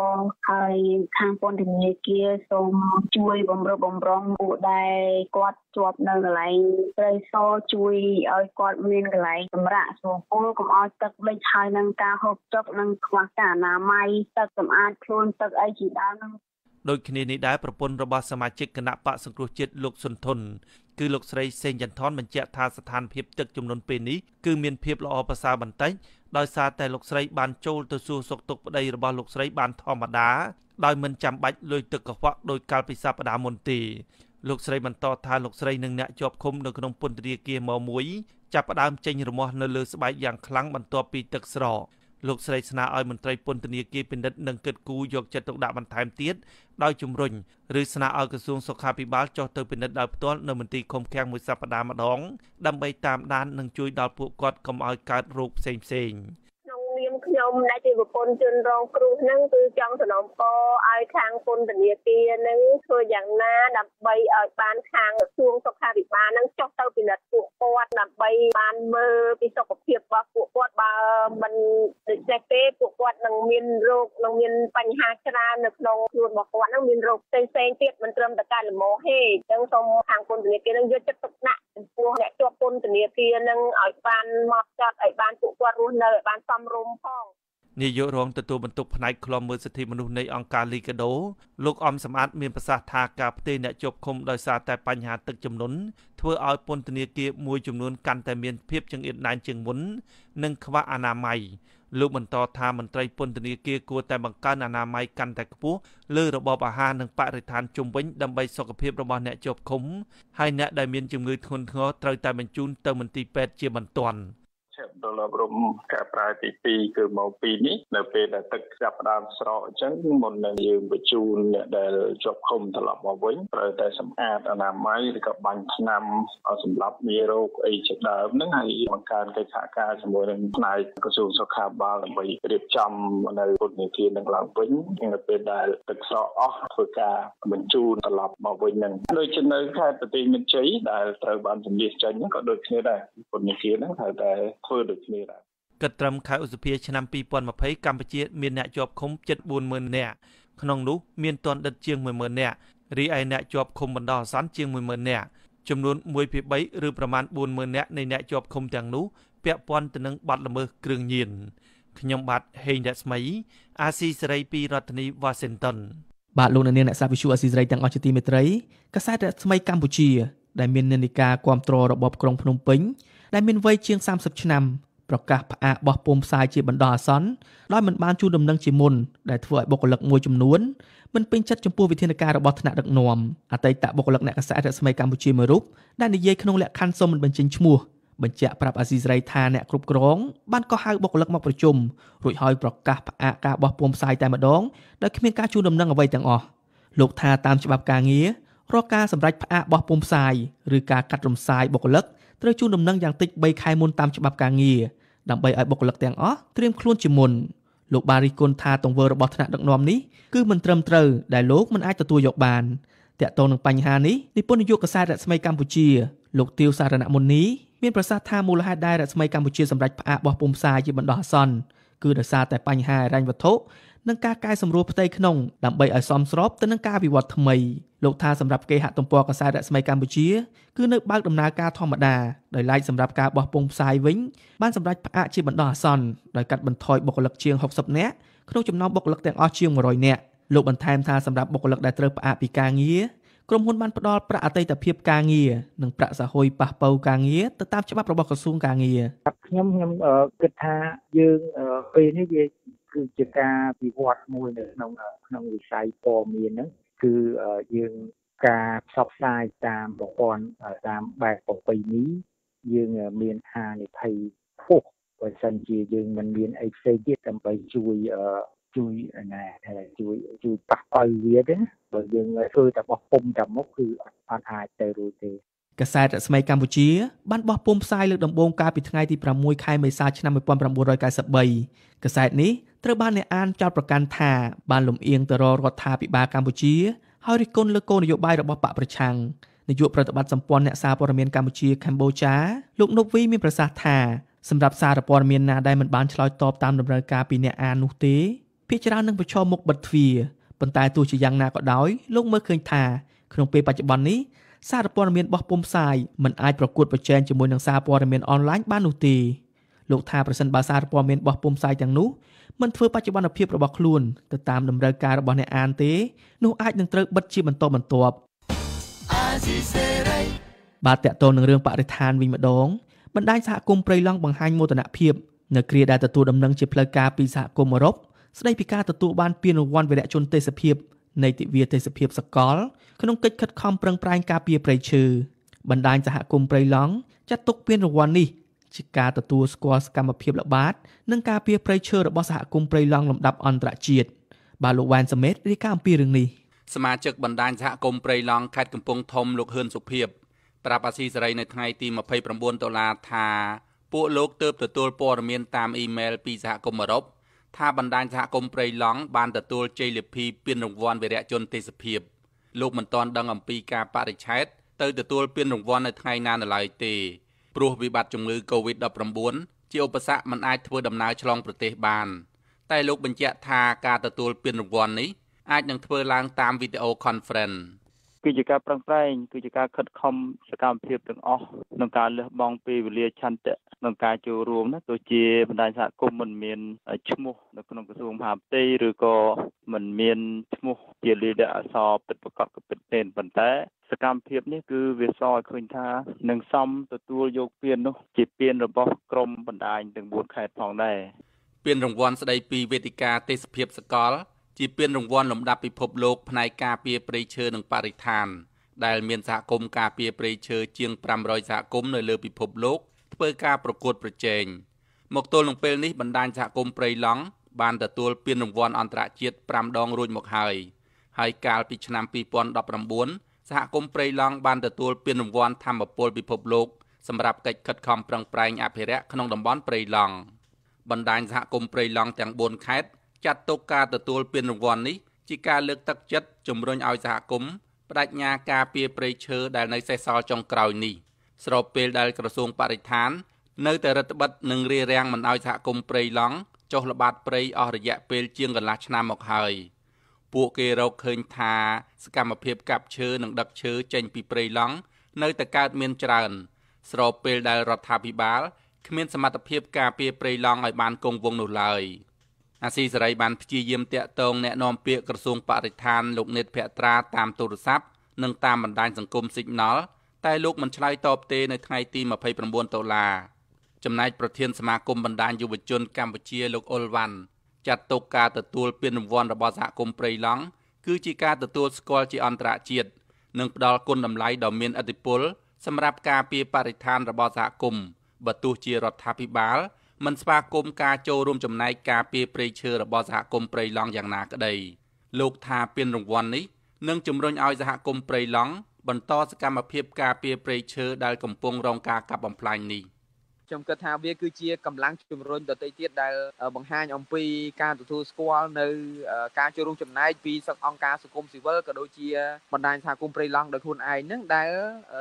ហើយខាងពន្ធនាគារសូមជួយបំរុងបំរុងពួកដែលគាត់ជាប់នៅកន្លែងព្រៃសរជួយឲ្យគាត់មានកន្លែងសម្រាប់សម្ពោលកុំឲ្យទឹកលេចហើយនឹងការហូបចុកនិងខ្វះការអនាម័យទឹកសម្អាតខ្លួនូនទឹកអីជាដើមដូចគ្នានេះដែរប្រពន្ធរបស់សមាជិកគណៈបកសង្គ្រោះជាតិលោកសុនធុនគឺលោកស្រីសេងចន្ទថនបញ្ជាក់ថាស្ថានភាពទឹកចំនួនពេលនេះគឺមានភាពល្អប្រសើរបន្តិចដោយសារតែលោកស្រីបានចូលទៅសួរសុខទុក្ខប្តីរបស់លោកស្រីបានធម្មតាដោយមិនចាំបាច់លុយទឹកកខ្វក់ដោយកាលពីសប្តាហ៍មុនទេលោកស្រីបន្តថាលោកស្រីនិងអ្នកជាប់ឃុំនៅក្នុងពន្ធនាគារម1ចាប់ផ្ដើមចេញរមាស់នៅលើស្បែកយ៉ាងខ្លាំងបន្ទាប់ពីទឹកស្រកលោកស្រីស្នើឲ្យមន្ត្រីពន្ធនាគារពិនិត្យនិងកិត្តគូយកចិត្តទុកដាក់បន្ថែមទៀតដោយជំរុញឬស្នើឲ្យក្រសួងសុខាភិបាលចុះទៅពិនិត្យដោយផ្ទាល់នៅមន្ទីរឃុំឃាំងមួយសប្តាហ៍ម្ដងដើម្បីតាមដាននិងជួយដល់ពួកគាត់កុំឲ្យកើតរោគផ្សេងៗ។ខ្ញុំដែលជាប្រពន្ធជនរងគ្រោះហ្នឹងគឺចង់សំណពរឲ្យខាងពន្ធនាគារហ្នឹងធ្វើយ៉ាងណាដើម្បីឲ្យបានខាងក្រសួងសុខាភិបាលហ្នឹងចុះទៅពិនិត្យពួកគាត់ដើម្បីបានមើលពីសុខភាពរបស់ពួកគាត់បើមិនដូច្នេះទេពួកគាត់នឹងមានរោគនឹងមានបញ្ហាច្រើននៅក្នុងខ្លួនរបស់គាត់ហ្នឹងមានរោគផ្សេងៗទៀតមិនត្រឹមតែការលំអទេអញ្ចឹងសូមខាងពន្ធនាគារហ្នឹងយកចិត្តទុកដាក់ចំពោះអ្នកជាប់ពន្ធនាគារហ្នឹងឲ្យបានមកចត់ឲ្យបានពួកគាត់រស់នៅឲ្យបានសមរម្យផងនាយករងទទួលបន្ទុកផ្នែកខ្លំមើលសិទ្ធិមនុស្សនៃអង្គការ Liga do លោកអំសំអាត មានប្រសាសន៍ថាការផ្ទេរអ្នកជាប់ឃុំដោយសារតែបញ្ហាទឹកជំនន់ធ្វើឲ្យពន្ធនាគារមួយចំនួនកាន់តែមានភាពចង្អៀតណែនជាងមុននិងខ្វះអនាម័យលោកបន្តថាមន្ត្រីពន្ធនាគារគួរតែបង្កើនអនាម័យកាន់តែខ្ពស់លើរបបអាហារនិងបរិស្ថានជុំវិញដើម្បីសុខភាពរបស់អ្នកជាប់ឃុំហើយអ្នកដែលមានជំងឺធ្ងន់ធ្ងរត្រូវតែបញ្ជូនទៅមន្ទីរពេទ្យជាបន្ទាន់ដល់អប់រំការប្រើទី2គឺមកពីនេះនៅពេលដែលទឹកចាប់ផ្ដើមស្រកអញ្ចឹងមុននឹងយើងបញ្ជូនអ្នកដែលជាប់ឃុំត្រឡប់មកវិញត្រូវតែសម្អាតអនាម័យឬក៏បាញ់ថ្នាំសម្រាប់មេរោគអីជាដើមហ្នឹងហើយបង្កើនកិច្ចសហការជាមួយនឹងផ្នែកក្រសួងសុខាភិបាលដើម្បីរៀបចំនៅពុទ្ធនីតិនឹងឡើងវិញនៅពេលដែលទឹកស្រកអស់ធ្វើការបញ្ជូនត្រឡប់មកវិញហ្នឹងដូចជានៅខេត្តប្រទេសមានជ័យដែលត្រូវបានសម្លៀកចេញក៏ដូចគ្នាដែរពុទ្ធនីតិហ្នឹងត្រូវតែធ្វើដូចគ្នាដែរគិតត្រឹមខែឧសភាឆ្នាំ2020កម្ពុជា មានអ្នកជាប់ឃុំជិត40,000នាក់ក្នុងនោះមានទណ្ឌិតជាង10,000នាក់រីឯអ្នកជាប់ឃុំបណ្ដោះអាសន្នជាង10,000នាក់ចំនួន1/3ឬប្រមាណ40,000នាក់នៃអ្នកជាប់ឃុំទាំងនោះពាក់ព័ន្ធទៅនឹងបទល្មើសគ្រឿងញៀនខ្ញុំបាទហេងរស្មីអាស៊ីសេរីពីរដ្ឋធានី Washington បាទលោកនាងអ្នកសាវិសុអាស៊ីសេរីទាំងអស់ជាទីមេត្រីកាសែតរស្មីកម្ពុជាដែលមាននិន្នាការគ្រប់គ្រងរបបក្រុងភ្នំពេញដែលមានវ័យជាង30ឆ្នាំប្រកាសផ្អាកបោះពុំផ្សាយជាបណ្ដោះអាសន្នដោយមិនបានជូនដំណឹងជាមុនដែលធ្វើឲ្យបុគ្គលិកមួយចំនួនមិនពេញចិត្តចំពោះវិធានការរបស់ថ្នាក់ដឹកនាំអតីតបុគ្គលិកអ្នកកសែតរស្មីកម្ពុជាមួយរូបដែលនិយាយក្នុងលក្ខខណ្ឌសុំមិនបញ្ចេញឈ្មោះបញ្ជាក់ប្រាប់អាស៊ីសេរីថាអ្នកគ្រប់គ្រងបានកោះហៅបុគ្គលិកមកប្រជុំរួចហើយប្រកាសផ្អាកការបោះពុំផ្សាយតែម្ដងដោយគ្មានការជូនដំណឹងអ្វីទាំងអស់លោកថាតាមច្បាប់ការងាររាល់ការសម្រេចផ្អាកបោះពុំផ្សាយឬការកាត់រំសាយបុគ្គលិកត្រូវជូនដំណឹងយ៉ាងតិច3ខែមុនតាមច្បាប់ការងារដើម្បីឲ្យបុគ្គលិកទាំងអស់ត្រៀមខ្លួនជាមុនលោកបារីគុណថាទង្វើរបស់ថ្នាក់ដឹកនាំនេះគឺមិនត្រឹមត្រូវដែលលោកមិនអាចទទួលយកបានតាក់ទងនឹងបញ្ហានេះនិពន្ធនយោបាយកសែតរដ្ឋស្មីកម្ពុជាលោកទាវសារណមុនីមានប្រសាសន៍ថាមូលហេតុដែលរដ្ឋស្មីកម្ពុជាសម្រេចផ្អាកបោះពុំផ្សាយជាបណ្ដោះអាសន្នគឺដោយសារតែបញ្ហារ៉ាញ់វត្ថុនិងការកែសម្រួលផ្ទៃក្នុងដើម្បីឲ្យសមស្របទៅនឹងការវិវត្ត ថ្មីលោកថាសម្រាប់គេហទំព័រកសែតរស្មីកម្ពុជាគឺនៅបើកដំណើរការធម្មតាដោយឡែកសម្រាប់ការបោះពុម្ពផ្សាយវិញបានសម្រេចផ្អាកជាបណ្ដោះអាសន្នដោយកាត់បន្ថយបុគ្គលិកជាង60នាក់ក្នុងចំណោមបុគ្គលិកទាំងអស់ជាង100នាក់លោកបន្ថែមថាសម្រាប់បុគ្គលិកដែលត្រូវផ្អាកពីការងារក្រុមហ៊ុនបានផ្ដល់ប្រាក់អតីតភាពការងារនិងប្រាក់សហយប៉ះពៅការងារទៅតាមច្បាប់របស់ក្រសួងការងារខ្ញុំខ្ញុំគិតថាយើងពេលនេះវាគឺជាការវិវត្តមួយនៅក្នុងក្នុងវិស័យព័ត៌មានហ្នឹងគឺយើងការផ្សព្វផ្សាយតាមប្រព័ន្ធតាមបែបប្រពៃណីយើងមានហានិភ័យខ្ពស់បើសិនជាយើងមិនមានអីផ្សេងទៀតដើម្បីជួយជួយណាថាជួយជួយប៉ះប៉ូវវាទេបើយើងធ្វើតែបោះពុំតែមុខគឺអត់អាចទៅរួចទេកាសែតរស្មីកម្ពុជាបានបោះពុម្ពផ្សាយលើកដំបូងកាលពីថ្ងៃទី6ខែមេសាឆ្នាំ1993កាសែតនេះត្រូវបានអ្នកអានចោទប្រកាន់ថាបានលំអៀងទៅរករដ្ឋាភិបាលកម្ពុជាហើយរិះគន់លើគោលនយោបាយរបស់បកប្រឆាំងនាយកប្រតិបត្តិសម្ព័ន្ធអ្នកសារព័ត៌មានកម្ពុជាកម្ពុជាលោកនុបវីមានប្រសាសន៍ថាសម្រាប់សារព័ត៌មានណាដែលមិនបានឆ្លើយតបតាមតម្រូវការពីអ្នកអាននោះទេភាគច្រើននឹងប្រឈមមុខបិទទ្វារប៉ុន្តែទោះជាយ៉ាងណាក៏ដោយលោកមើលឃើញថា ក្នុងពេលបច្ចុប្បន្ននេះសារព័ត៌មានរបស់ពុំផ្សាយមិនអាចប្រកួតប្រជែងជាមួយនឹងសារព័ត៌មានអនឡាញបាននោះទេលោកថាប្រសិនបើសារព័ត៌មានរបស់ពុំផ្សាយទាំងនោះមិនធ្វើបច្ចុប្បន្នភាពរបស់ខ្លួនទៅតាមតម្រូវការរបស់អ្នកអានទេនោះអាចនឹងត្រូវបិទជាបន្តបន្ទាប់បាទតកតងនឹងរឿងបរិស្ថានវិញម្ដងបណ្ដាញសហគមន៍ព្រៃឡង់បង្ហាញមោទនភាពនៅគ្រាដែលទទួលដំណឹងជាផ្លូវការពីសហគមន៍អឺរ៉ុបស្ដីពីការទទួលបានពានរង្វាន់វីរៈជនទេសភាពនៃទិវាទេសភាពសកល ក្នុងកិច្ចខិតខំប្រឹងប្រែងការពារព្រៃឈើបណ្ដាញសហគមន៍ព្រៃឡង់ចាត់ទុកពានរង្វាន់នេះជាការទទួលស្គាល់សកម្មភាពលបាត និងការពារព្រៃឈើរបស់សហគមន៍ព្រៃឡង់លំដាប់អន្តរជាតិបាទលោកវ៉ែនសមេតរាយការណ៍អំពីរឿងនេះសមាជិកបណ្ដាញសហគមន៍ព្រៃឡង់ខេត្តកំពង់ធំលោកហ៊ឿនសុភីបប្រាប់អាស៊ីសេរីនៅថ្ងៃទី29ដុល្លារថា ពួកលោកទើបទទួលព័ត៌មានតាមអ៊ីមែលពីសហគមន៍អឺរ៉ុបថាបណ្ដាញសហគមន៍ព្រៃឡង់បានទទួលជ័យលាភីពានរង្វាន់វីរៈជនទេសភាពលោកមិនទាន់ដឹងអំពីការបរិច្ឆេទទៅទទួល ពានរង្វាន់នៅថ្ងៃណានៅឡើយទេព្រោះវិបត្តិជំងឺ Covid-19 ជាឧបសគ្គមិនអាចធ្វើដំណើរឆ្លងប្រទេសបាន តែលោកបញ្ជាក់ថាការទទួលពានរង្វាន់នេះអាចនឹងធ្វើឡើងតាម video conference គឺជាការប្រឹងប្រែងគឺជាការខិតខំសកម្មភាពទាំងអស់ក្នុងការលះបង់ពេលវេលាឆន្ទៈក្នុងការចូលរួមណាទោះជាបណ្ដាញសហគមន៍មិនមានឈ្មោះនៅក្នុងក្រសួងមហាផ្ទៃឬក៏មិនមានឈ្មោះជាលីដអសរពិតប្រកបពិតទេប៉ុន្តែសកម្មភាពនេះគឺវាសឲ្យឃើញថានឹងសំទទួលយកពាននោះជាពានរបស់ក្រមបណ្ដាញទាំង4ខេត្តផងដែរពានរង្វាន់ស្ដីពីវេទិកាទេសភាពសកលជាពានរង្វាន់លំដាប់ពិភពលោកផ្នែកការពារព្រៃឈើនិងបរិស្ថានដែលមានសហគមន៍ការពារព្រៃឈើជាង500សហគមន៍នៅលើពិភពលោកធ្វើការប្រកួតប្រជែងមកទល់នឹងពេលនេះបណ្ដាញសហគមន៍ព្រៃឡង់បានទទួលពានរង្វាន់អន្តរជាតិ5ដងរួចមកហើយហើយកាលពីឆ្នាំ2019សហគមន៍ព្រៃឡង់បានទទួលពានរង្វាន់ធម្មពលពិភពលោកសម្រាប់កិច្ចខិតខំប្រឹងប្រែងអភិរក្សក្នុងតំបន់ព្រៃឡង់បណ្ដាញសហគមន៍ព្រៃឡង់ទាំង4ខេត្តចាត់ទុកការទទួលពានរង្វាន់នេះជាការលើកទឹកចិត្តជំរុញឲ្យសហគមន៍បដិញ្ញាការពារព្រៃឈើដែលនៅសេសសល់ចុងក្រោយនេះស្របពេលដែលក្រសួងបរិស្ថាននៅតែរដ្ឋបិទនិងរារាំងមិនឲ្យសហគមន៍ព្រៃឡង់ចុះល្បាតព្រៃអស់រយៈពេលជាងកន្លះឆ្នាំមកហើយពួកគេរកឃើញថា សកម្មភាពកាប់ឈើនិងដឹកឈើចេញពីព្រៃឡង់នៅតែកើតមានច្រើន ស្របពេលដែលរដ្ឋាភិបាលគ្មានសមត្ថភាពការពារព្រៃឡង់ឲ្យបានគង់វង្សនោះឡើយ។អាស៊ីសេរីបានព្យាយាមតាក់ទងแนะនាំពាក្យក្រសួងបរិស្ថានលោកនិតភក្ត្រាតាមទូរស័ព្ទនិងតាមបណ្ដាញសង្គម Signal តែលោកមិនឆ្លើយតបទេនៅថ្ងៃទី29ដុល្លារចំណែកប្រធានសមាគមបណ្ដាញយុវជនកម្ពុជាលោកអ៊ុលវ៉ាន់ចាត់ទុកការទទួលពានរង្វាន់របស់សហគមន៍ព្រៃឡង់គឺជាការទទួលស្គាល់ជាអន្តរជាតិនិងផ្ដល់គុណតម្លៃដ៏មានឥទ្ធិពលសម្រាប់ការពារបរិស្ថានរបស់សហគមន៍បើទោះជារដ្ឋាភិបាលមិនស្វាគមន៍ការចូលរួមចំណែកការពារព្រៃឈើរបស់សហគមន៍ព្រៃឡង់យ៉ាងណាក្តីលោកថាពានរង្វាន់នេះនឹងជំរុញឲ្យសហគមន៍ព្រៃឡង់បន្តសកម្មភាពការពារព្រៃឈើដែលកំពុងរងការកាប់បំផ្លាញនេះខ្ញុំគិតថាវាគឺជាកម្លាំងជំរុញដទៃទៀតដែលបង្ហាញអំពីការទទួលស្គាល់នៅការចូលរួមចំណែកពីសអង្គការសង្គមស៊ីវិលក៏ដូចជាបណ្ដាញសហគមន៍ព្រៃឡង់ដោយខ្លួនឯងនឹងដែល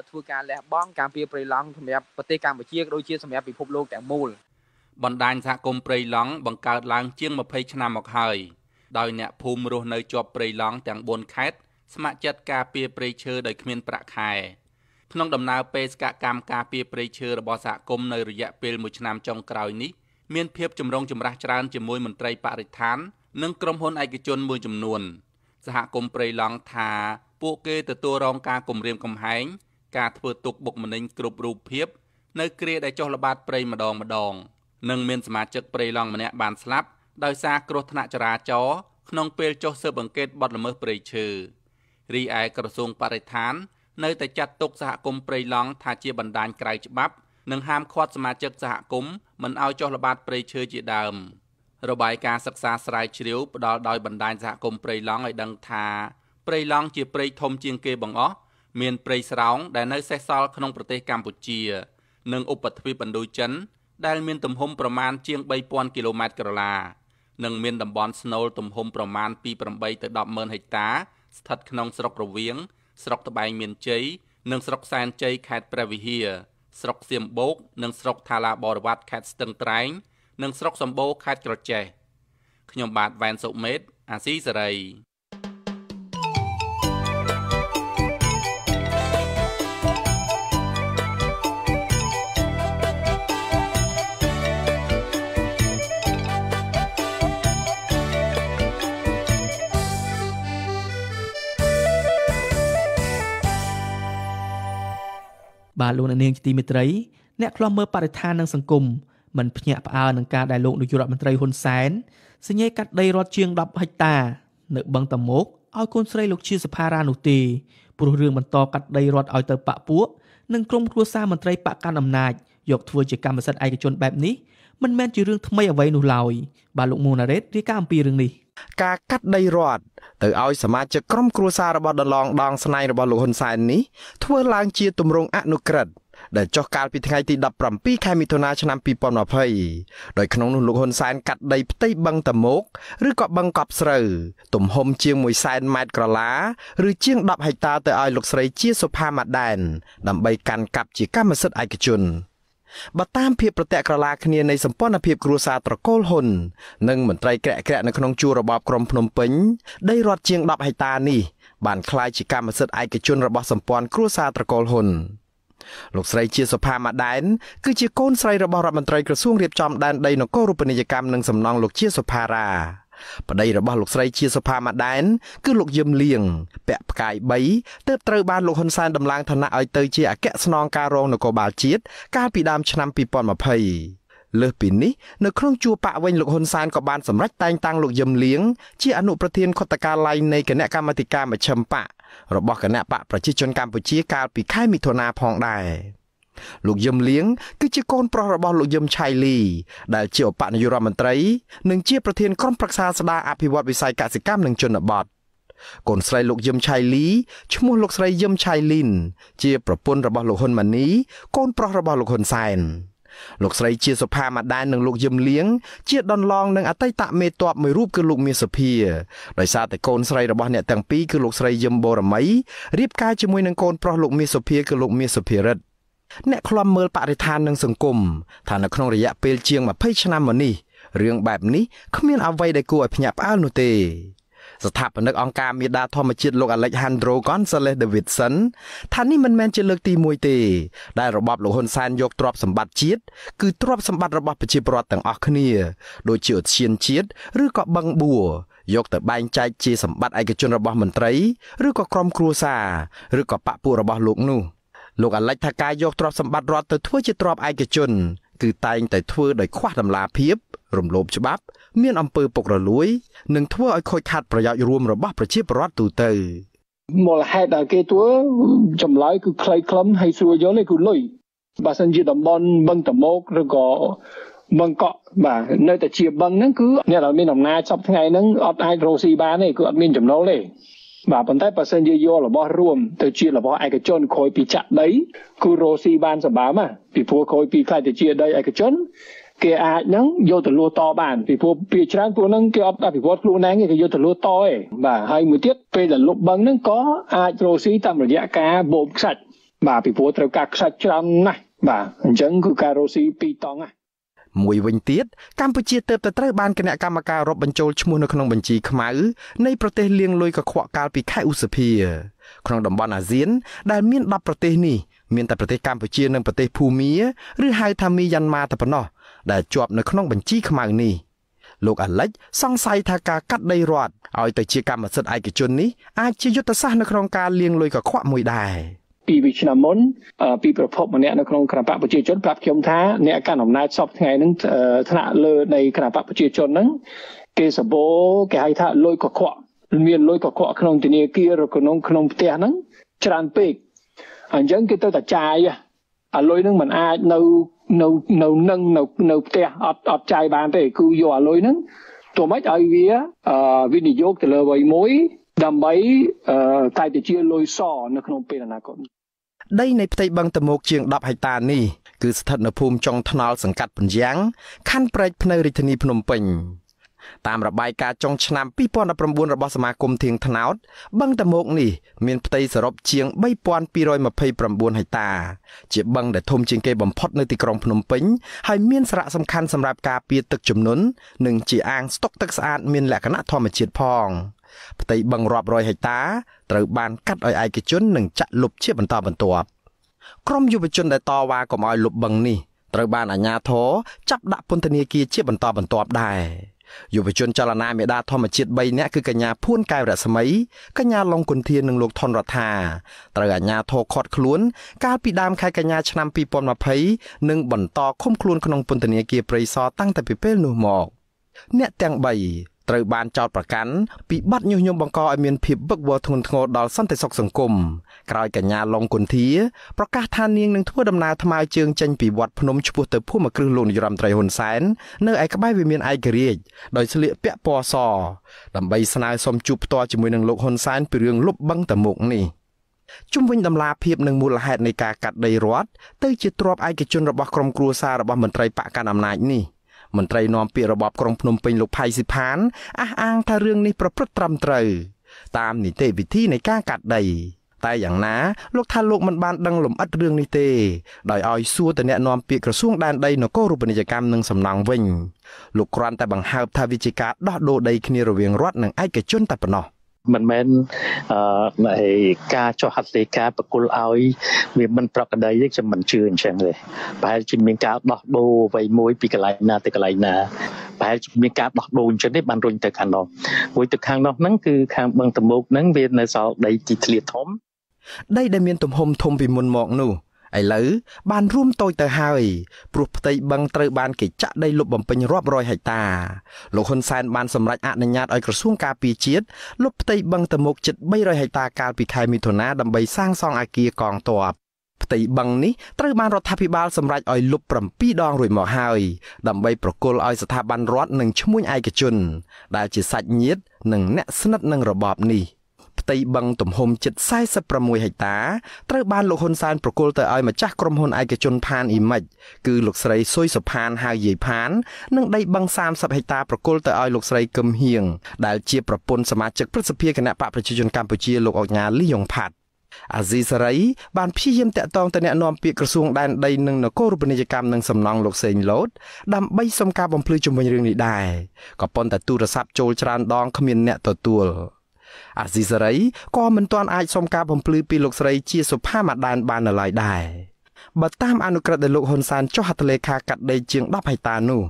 ធ្វើការលះបង់ការពារព្រៃឡង់សម្រាប់ប្រទេសកម្ពុជាក៏ដូចជាសម្រាប់ពិភពលោកទាំងមូលបណ្ដាញសហគមន៍ព្រៃឡង់បង្កើតឡើងជាង20ឆ្នាំមកហើយដោយអ្នកភូមិរស់នៅជាប់ព្រៃឡង់ទាំង4ខេត្តស្ម័គ្រចិត្តការពារព្រៃឈើដោយគ្មានប្រាក់ខែក្នុងដំណើរបេសកកម្មការពារព្រៃឈើរបស់សហគមន៍នៅរយៈពេល1ឆ្នាំចុងក្រោយ នេះ មានភាព ចម្រុងចម្រាស់ច្រើនជាមួយមន្ត្រីបរិស្ថាន និងក្រុមហ៊ុនឯកជនមួយចំនួនសហគមន៍ព្រៃឡង់ថា ពួកគេទទួលរងការគំរាមកំហែង ការធ្វើទុកបុកម្នេញគ្រប់រូបភាព នៅគ្រាដែលចុះល្បាតព្រៃម្ដងម្ដង។និងមានសមាជិកព្រៃឡង់ម្នាក់បានស្លាប់ដោយសារគ្រោះថ្នាក់ចរាចរណ៍ក្នុងពេលចុះស៊ើបអង្កេតបទល្មើសព្រៃឈើរីឯក្រសួងបរិស្ថាន នៅតែចាត់ទុកសហគមន៍ព្រៃឡង់ថាជាបណ្ដាញក្រៅច្បាប់និងហាមឃាត់សមាជិកសហគមន៍មិនឲ្យចុះល្បាតព្រៃឈើជាដើមរបាយការណ៍សិក្សាស្រាវជ្រាវផ្ដល់ដោយបណ្ដាញសហគមន៍ព្រៃឡង់ឲ្យដឹងថាព្រៃឡង់ជាព្រៃធំជាង គេបង្អស់មានព្រៃស្រោងដែលនៅសេសសល់ក្នុងប្រទេសកម្ពុជា និងឧបទ្វីបឥណ្ឌូចិនដែលមានទំហំប្រមាណជាង3000គីឡូម៉ែត្រក្រឡានិងមានតំបន់ស្នូលទំហំប្រមាណពី8ទៅ100000ហិកតា ស្ថិតក្នុងស្រុករវៀងស្រុកត្បែងមានជ័យនិងស្រុកសែនជ័យខេត្តព្រះវិហារស្រុកសៀមបូកនិងស្រុកថាឡាបរវត្តខេត្តស្ទឹងត្រែង និងស្រុកសម្បូរខេត្តក្រចេះខ្ញុំបាទវ៉ែនសុមេតអាស៊ីសេរីបាទលោកអ្នកនាងជាទីមេត្រីអ្នកខ្លំមើលបរិស្ថាននិងសង្គមមិនភ្ញាក់ផ្អើលនឹងការដែលលោកនាយករដ្ឋមន្ត្រីហ៊ុនសែនសញ្ញេកាត់ដីរដ្ឋជាង10ហិកតា នៅបឹងតមោកឲ្យកូនស្រីលោកជាសភារានោះទេព្រោះរឿងបន្តកាត់ដីរដ្ឋឲ្យទៅបាក់ពួកនិងក្រុមគ្រួសារមន្ត្រីបកកាន់អំណាចយកធ្វើជាកម្មសិទ្ធិឯកជនបែបនេះមិនមែនជារឿងថ្មីអ្វីនោះឡើយបាទលោកមូណារ៉េតរាយការណ៍អំពីរឿងនេះ។ការកាត់ដីរដ្ឋទៅឲ្យសមាជិកក្រុមគ្រួសាររបស់ដន្លងដង ស្នែងរបស់លោកហ៊ុនសែននេះធ្វើឡើងជាទម្រង់អនុក្រឹត្យដែលចុះកាលពីថ្ងៃទី17ខែមិថុនាឆ្នាំ2020ដោយក្នុងនោះលោកហ៊ុនសែនកាត់ដីផ្ទៃបឹងតមោកឬក៏បឹងកប់ស្រូវទំហំជាង100,000ម៉ែត្រក្រឡាឬជាង10ហិកតាទៅឲ្យលោកស្រីជាសុផាម៉ាដែនដើម្បីកាន់កាប់ជាកម្មសិទ្ធិឯកជន។បើតាមភាពប្រតិក្រឡាគ្នានៃសម្ព័ន្ធភាពគ្រួសារត្រកូលហ៊ុននិងមន្ត្រីក្រាក់ក្រាក់នៅក្នុងជួររបបក្រុងភ្នំពេញដីរដ្ឋជាង10ហិកតានេះបានក្លាយជាកម្មសិទ្ធិឯកជនរបស់សម្ព័ន្ធគ្រួសារត្រកូលហ៊ុនលោកស្រីជាសុផាម៉ាដែនគឺជាកូនស្រីរបស់រដ្ឋមន្ត្រីក្រសួងរៀបចំដែនដីនគរូបនីយកម្មនិងសំណង់លោកជាសុផារ៉ាប្តីរបស់លោកស្រីជាសុផាម៉ាដែនគឺលោកយឹមលៀងពាក់ផ្កាយ3ទើបត្រូវបានលោកហ៊ុនសែនដំឡើងឋានៈឲ្យទៅជាអគ្គស្នងការរងនគរបាលជាតិកាលពីដើមឆ្នាំ2020លើសពីនេះនៅក្នុងជួរបកវិញលោកហ៊ុនសែនក៏បានសម្រេចតែងតាំងលោកយឹមលៀងជា អនុប្រធានគតកាល័យនៃគណៈកម្មាធិការមជ្ឈិមបករបស់គណៈបកប្រជាជនកម្ពុជាកាលពីខែមិថុនាផងដែរ។លោកយឹមលៀងគឺជាកូនប្រុសរបស់លោកយឹមឆៃលីដែល ជាអបនយោរដ្ឋមន្ត្រីនិងជាប្រធានក្រុមប្រឹក្សាស្ដារអភិវឌ្ឍវិស័យកសិកម្មនិងជនបទកូនស្រីលោកយឹមឆៃលីឈ្មោះលោកស្រីយឹមឆៃលីន ជា ប្រពន្ធរបស់លោកហ៊ុនម៉ាណីកូនប្រុសរបស់លោកហ៊ុនសែនលោកស្រីជាសុផាម៉ាដែននិងលោកយឹមលៀងជាដនឡងនិងអតីតមេតបមួយរូបគឺលោកមាសសុភាដោយសារតែកូនស្រីរបស់អ្នកទាំងពីរគឺលោកស្រីយឹមបូរមីរៀបការជាមួយនឹងកូនប្រុសលោកមាសសុភាគឺលោកមាសសុភារិទ្ធអ្នកខ្លំមើលបរិស្ថាននិងសង្គមថានៅក្នុងរយៈពេលជាង20ឆ្នាំមកនេះរឿងបែបនេះគ្មានអ្វីដែលគួរឲ្យភ្ញាក់ផ្អើលនោះទេ ស្ថាបនិកអង្គការមេដាធម្មជាតិលោក Alexandro Gonzalez Davidson ថានេះមិនមែនជាលើកទី1ទេ ដែលរបបលោកហ៊ុនសែនយកទ្រព្យសម្បត្តិជាតិគឺទ្រព្យសម្បត្តិរបស់ប្រជាពលរដ្ឋទាំងអស់គ្នាដូចជាឧទ្យានជាតិឬក៏បឹងបួរយកទៅបែងចែកជាសម្បត្តិឯកជនរបស់មន្ត្រីឬក៏ក្រុមគ្រួសារឬក៏បពពួករបស់លោកនោះ។លោកអាលិចថាការយកទ្រព្យសម្បត្តិរដ្ឋទៅធ្វើជាទ្រព្យឯកជនគឺតែងតែធ្វើដោយខ្វះតម្លាភាពរំលោភច្បាប់មានអំពើពុករលួយនិងធ្វើឲ្យខូចខាតប្រយោជន៍រួមរបស់ប្រជាពលរដ្ឋទូទៅមូលហេតុដែលគេធ្វើចម្លើយគឺខ្លីខ្លឹមហើយស្រួលយល់គឺលុយបើសិនជាតំបន់បឹងតមោកឬក៏បឹងកក់បាទនៅតែជាបឹងហ្នឹងគឺអ្នកដែលមានអំណាចចប់ថ្ងៃហ្នឹងអត់អាចរកស៊ីបានទេគឺអត់មានចំណូលទេបាទប៉ុន្តែបើសិនជាយករបស់រួម ទៅជារបស់ឯកជនក្រោយពីចាក់ដីគឺរស់ស៊ីបានសម្បើមណាពីព្រោះក្រោយពីខ្លាចទៅជាដីឯកជនគេអាចនឹងយកទៅលួតបានពីព្រោះពីច្រើនពួកហ្នឹងគេអត់អភិវឌ្ឍខ្លួនឯងគេយកទៅលួតឯងបាទហើយមួយទៀតពេលដែលលុបបឹងហ្នឹងក៏អាចរស់ស៊ីតាមរយៈការបូមខ្សាច់បាទពីព្រោះត្រូវការខ្សាច់ច្រើនណាស់បាទអញ្ចឹងគឺការរស់ស៊ី2តង់ណាមួយវិញទៀតកម្ពុជាទើបតែត្រូវបានគណៈកម្មការរាប់បញ្ចូលឈ្មោះនៅក្នុងបញ្ជីខ្មៅនៃប្រទេសលៀងលួយកខ្វក់កាលពីខែឧសភាក្នុងតំបន់អាស៊ាន ដែលមាន10ប្រទេសនេះមានតែប្រទេសកម្ពុជានិងប្រទេសភូមាឬហៅថាមីយ៉ាន់ម៉ាតែប៉ុណ្ណោះដែលជាប់នៅក្នុងបញ្ជីខ្មៅនេះលោកអាលិច សង្ស័យថាការកាត់ដីរដ្ឋឲ្យទៅជាកម្មសិទ្ធិឯកជននេះអាចជាយុទ្ធសាស្ត្រនៅក្នុងការលាងលុយកខ្វក់មួយដែរ។2ឆ្នាំមុនពីប្រភពម្នាក់នៅក្នុងគណបកប្រជាជនប្រាប់ខ្ញុំថាអ្នកកាន់អំណាចសពថ្ងៃហ្នឹងថ្នាក់លើនៃគណបកប្រជាជនហ្នឹងគេសម្បូរគេហៅថាលុយកខ្វក់មានលុយកខ្វក់ក្នុងធនាគារឬក្នុងក្នុងផ្ទះហ្នឹងច្រើនពេកអញ្ចឹងគេទៅតែចាយអាលុយហ្នឹងมันអាចនៅនៅនៅនឹងនៅនៅផ្ទះអត់អត់ចាយបានទេគឺយកអាលុយហ្នឹងទោះម៉េចឲ្យវាវិនិយោគទៅលើអ្វីមួយដើម្បីតែជាលុយសនៅក្នុងពេលអនាគតដីនៃផ្ទៃបឹងតមោកជាង10ហិកតានេះគឺស្ថិតនៅភូមិចុងថ្នល់សង្កាត់ពញ្ញាំងខណ្ឌព្រែកភ្នៅរាជធានីភ្នំពេញតាមរបាយការណ៍ចុងឆ្នាំ2019របស់សមាគមធាងថ្នោតបឹងតមោកនេះមាន ផ្ទៃសរុបជាង3229ហិកតា ជាបឹងដែលធំជាងគេបំផុត នៅទីក្រុងភ្នំពេញហើយមានសារៈសំខាន់សម្រាប់ការពារទឹកជំនន់និងជាអាងស្តុកទឹកស្អាត មាន លក្ខណៈធម្មជាតិផង។ផ្ទៃបឹងរាប់រយហិកតាត្រូវបានកាត់ឲ្យឯកជននិងចាក់លុបជាបន្តបន្ទាប់ក្រុមយុវជនដែលតវ៉ាកុំឲ្យលុបបឹងនេះត្រូវបានអាជ្ញាធរចាប់ដាក់ពន្ធនាគារជាបន្តបន្ទាប់ដែរយុវជនចលនាមេដាធម្មជាតិ3នាក់គឺកញ្ញាភួនកែវរស្មីកញ្ញាឡុងគុន្ធានិងលោកថនរដ្ឋាត្រូវអាជ្ញាធរឃាត់ខ្លួនកាលពីដើមខែកញ្ញាឆ្នាំ2020និងបន្តឃុំខ្លួនក្នុងពន្ធនាគារព្រៃសរតាំងតែពីពេលនោះមក អ្នកទាំង3ត្រូវបានចោទប្រកាន់ពីបទញុះញង់បង្កឲ្យមានភាពវឹកវរធ្ងន់ធ្ងរដល់សន្តិសុខសង្គមក្រោយកញ្ញាឡុងគុនធាប្រកាសថានាងនឹងធ្វើដំណើរថ្មើរជើងចេញពីវត្តភ្នំឆ្ពោះទៅភូមិគ្រឹះលោកនាយរដ្ឋមន្ត្រីហ៊ុនសែននៅឯក្បែរវិមានឯករាជ្យដោយស្លៀកពាក់ពណ៌សដើម្បីស្នើសុំជួបផ្ទាល់ជាមួយនឹងលោកហ៊ុនសែនពីរឿងលុបបង្កតមុខនេះជុំវិញដំឡាភាពនិងមូលហេតុនៃការកាត់ដីរដ្ឋទៅជាទ្របឯកជនរបស់ក្រុមគ្រួសាររបស់មន្ត្រីបកកណ្ដាលអំណាចនេះ។មន្ត្រីនាំពាក្យរបបក្រុងភ្នំពេញលោកផៃស៊ីផានអះអាងថារឿងនេះប្រព្រឹត្តត្រឹមត្រូវតាម នីតិវិធី នៃការកាត់ដីតែយ៉ាងណាលោកថាលោកមិនបានដឹងលម្អិតរឿងនេះទេ ដោយឲ្យសួរទៅអ្នកនាំពាក្យក្រសួងដែនដីនគរូបនីយកម្មនិងសំណង់វិញលោកគ្រាន់តែបង្ហើបថាវិជាការដោះដូរដីគ្នារវាង រដ្ឋនិងឯកជនតែប៉ុណ្ណោះមិនមែនអឺការចុះហត្ថលេខាប្រគល់ឲ្យវាមិនប្រក្រតីទេខ្ញុំមិនជឿអញ្ចឹងទេប្រហែលជាមានការដោះដូរអ្វីមួយពីកន្លែងណាទៅកន្លែងណាប្រហែលជាមានការដោះដូរអញ្ចឹងទេបានរុញទៅខាងនោះមួយទៅខាងនោះហ្នឹងគឺខាងបឹងតមោកហ្នឹងវានៅសល់ដីទីធ្លាធំដីដែលមានទំហំធំពីមុនមកនោះឥឡូវបានរួមតូចទៅហើយព្រោះផ្ទៃបឹងត្រូវបានគេចាក់ដីលុបបំពេញរាប់រយហិកតាលោកហ៊ុនសែនបានសម្រេចអនុញ្ញាតឲ្យក្រសួងការពារជាតិលុបផ្ទៃបឹងទៅមុខជិត300ហិកតាកាលពីខែមិថុនាដើម្បីសាងសង់អគារកងទ័ពផ្ទៃបឹងនេះត្រូវបានរដ្ឋាភិបាលសម្រេចឲ្យលុប7ដងរួចមកហើយដើម្បីប្រគល់ឲ្យស្ថាប័នរដ្ឋនិងឈ្មួញឯកជនដែលជាសាច់ញាតិនិងអ្នកស្និទ្ធនឹងរបបនេះផ្ទៃបឹងទំហំជិត46ហិកតាត្រូវបានលោកហ៊ុនសែនប្រគល់ទៅឲ្យម្ចាស់ក្រុមហ៊ុនឯកជនផានអ៊ីមិចគឺលោកស្រីស៊ុយសុផានហៅយាយផាននិងដីបឹង30ហិកតាប្រគល់ទៅឲ្យលោកស្រីកឹមហៀងដែលជាប្រពន្ធសមាជិកព្រឹទ្ធសភាគណៈបកប្រជាជនកម្ពុជាលោកអង្ញាលីយ៉ុងផាត់អាស៊ីសេរីបានព្យាយាមតាក់ទងទៅអ្នកណែនាំពាក្យក្រសួងដែនដីនិងនគរូបនីយកម្មនិងសំណង់លោកសេងលូតដើម្បីសុំការបំភ្លឺជំវិញរឿងនេះដែរក៏ប៉ុន្តែទូរស័ព្ទចូលច្រើនដងគ្មានអ្នកទទួល។អាស៊ីសេរីក៏មិនទាន់អាចសុំការបំភ្លឺពីលោកស្រីជាសុផាម៉ាដាន បាននៅឡើយដែរបើតាមអនុក្រឹត្យដែលលោកហ៊ុនសានចុះហត្ថលេខាកាត់ដីជាង10ហិកតានោះ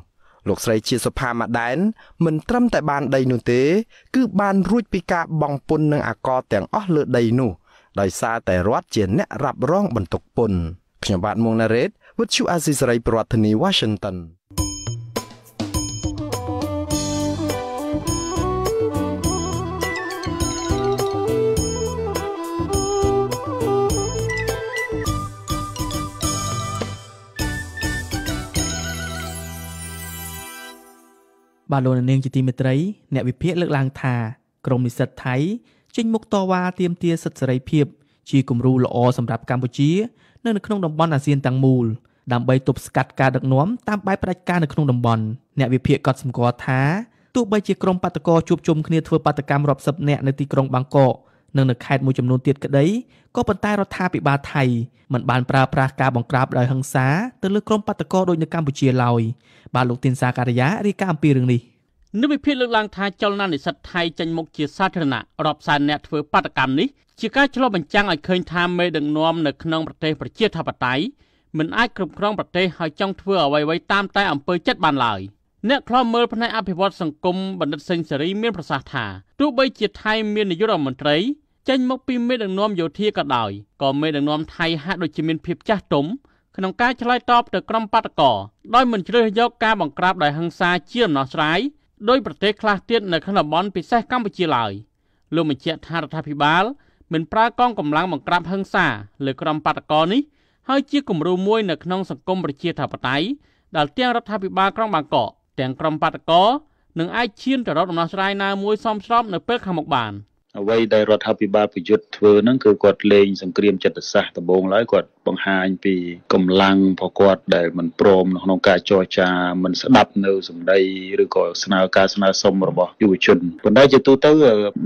លោកស្រីជាសុផាម៉ាដែនមិនត្រឹមតែបានដីនោះទេ គឺ បានរួចពីការបងពុននឹងអាករទាំងអស់លើដីនោះដោយសារតែរដ្ឋជាអ្នករ៉ាប់រងបន្ទុកពន្ធខ្ញុំបាទមួងណារ៉េត With you Azizi Saray ប្រធានាធិបតី Washington បាទលោកនាងជាទីមេត្រី អ្នកវិភាគលើកឡើងថា ក្រមនិស្សិតថៃចេញមុខតវ៉ាទាមទារសិទ្ធិសេរីភាពជាគំរូល្អសម្រាប់កម្ពុជានៅក្នុងតំបន់អាស៊ានទាំងមូលដើម្បីទប់ស្កាត់ការដឹកនាំតាមបែបផ្ដាច់ការនៅក្នុងតំបន់អ្នកវិភាគក៏សម្គាល់ថាទោះបីជាក្រុមបាតកោជួបជុំគ្នាធ្វើបាតកម្មរាប់សិបនាក់នៅទីក្រុងបាងកកនិងនៅខេត្តមួយចំនួនទៀតក្តីក៏ប៉ុន្តែរដ្ឋាភិបាលថៃមិនបានប្រើប្រាស់ការបង្ក្រាបដោយហិង្សាទៅលើក្រុមបាតុករដូចនៅកម្ពុជាឡើយបាទលោកទីនសាការីយ៉ារាយការណ៍អំពីរឿងនេះនិវិភាគលើកឡើងថាចលនានិស្សិតថៃចេញមុខជាសាធារណៈរាប់សែនអ្នកធ្វើបាតកម្មនេះជាការឆ្លុះបញ្ចាំងឲ្យឃើញថាមេដឹកនាំនៅក្នុងប្រទេសប្រជាធិបតេយ្យមិនអាចគ្រប់គ្រងប្រទេសហើយចង់ធ្វើអ្វីៗតាមតែអំពើចិត្តបានឡើយ។អ្នកខ្លោមើលផ្នែកអភិវឌ្ឍសង្គមបណ្ឌិតសេងសេរីមានប្រសាសន៍ថាទោះបីជាថៃមាននាយករដ្ឋមន្ត្រីចេញមកពីមេដឹកនាំយោធាក៏ដោយក៏មេដឹកនាំថៃហាក់ដូចជាមានភាពចាស់ទុំក្នុងការឆ្លើយតបទៅក្រុមបាតកោដោយមិនជ្រើសយកការបង្ក្រាបដោយហិង្សាជាដំណោះស្រាយដោយប្រទេសខ្លះទៀតនៅក្នុងតំបន់ពិសេសកម្ពុជាឡើយលោកបញ្ជាក់ថារដ្ឋាភិបាលមិនប្រើកងកម្លាំងបង្ក្រាបហិង្សាលើក្រុមបាតកោនេះហើយជាគំរូមួយនៅក្នុងសង្គមប្រជាធិបតេយ្យដែលទាំងរដ្ឋាភិបាលក្រុងបាងកកទាំងក្រុមបាតកោនឹងអាចឈានទៅរកដំណោះស្រាយណាមួយសមស្របនៅពេលខាងមុខបាន។អ្វីដែលរដ្ឋាភិបាលប្រយុទ្ធធ្វើហ្នឹងគឺគាត់លេងសង្គ្រាមចិត្តសាស្ត្រដំបងឡើយគាត់បង្ហាញពីកម្លាំងរបស់គាត់ដែលមិនព្រមនៅក្នុងការចរចា មិនស្ដាប់នៅសម្ដីឬក៏ស្នើការស្នើសុំរបស់យុវជនប៉ុន្តែជាទូទៅ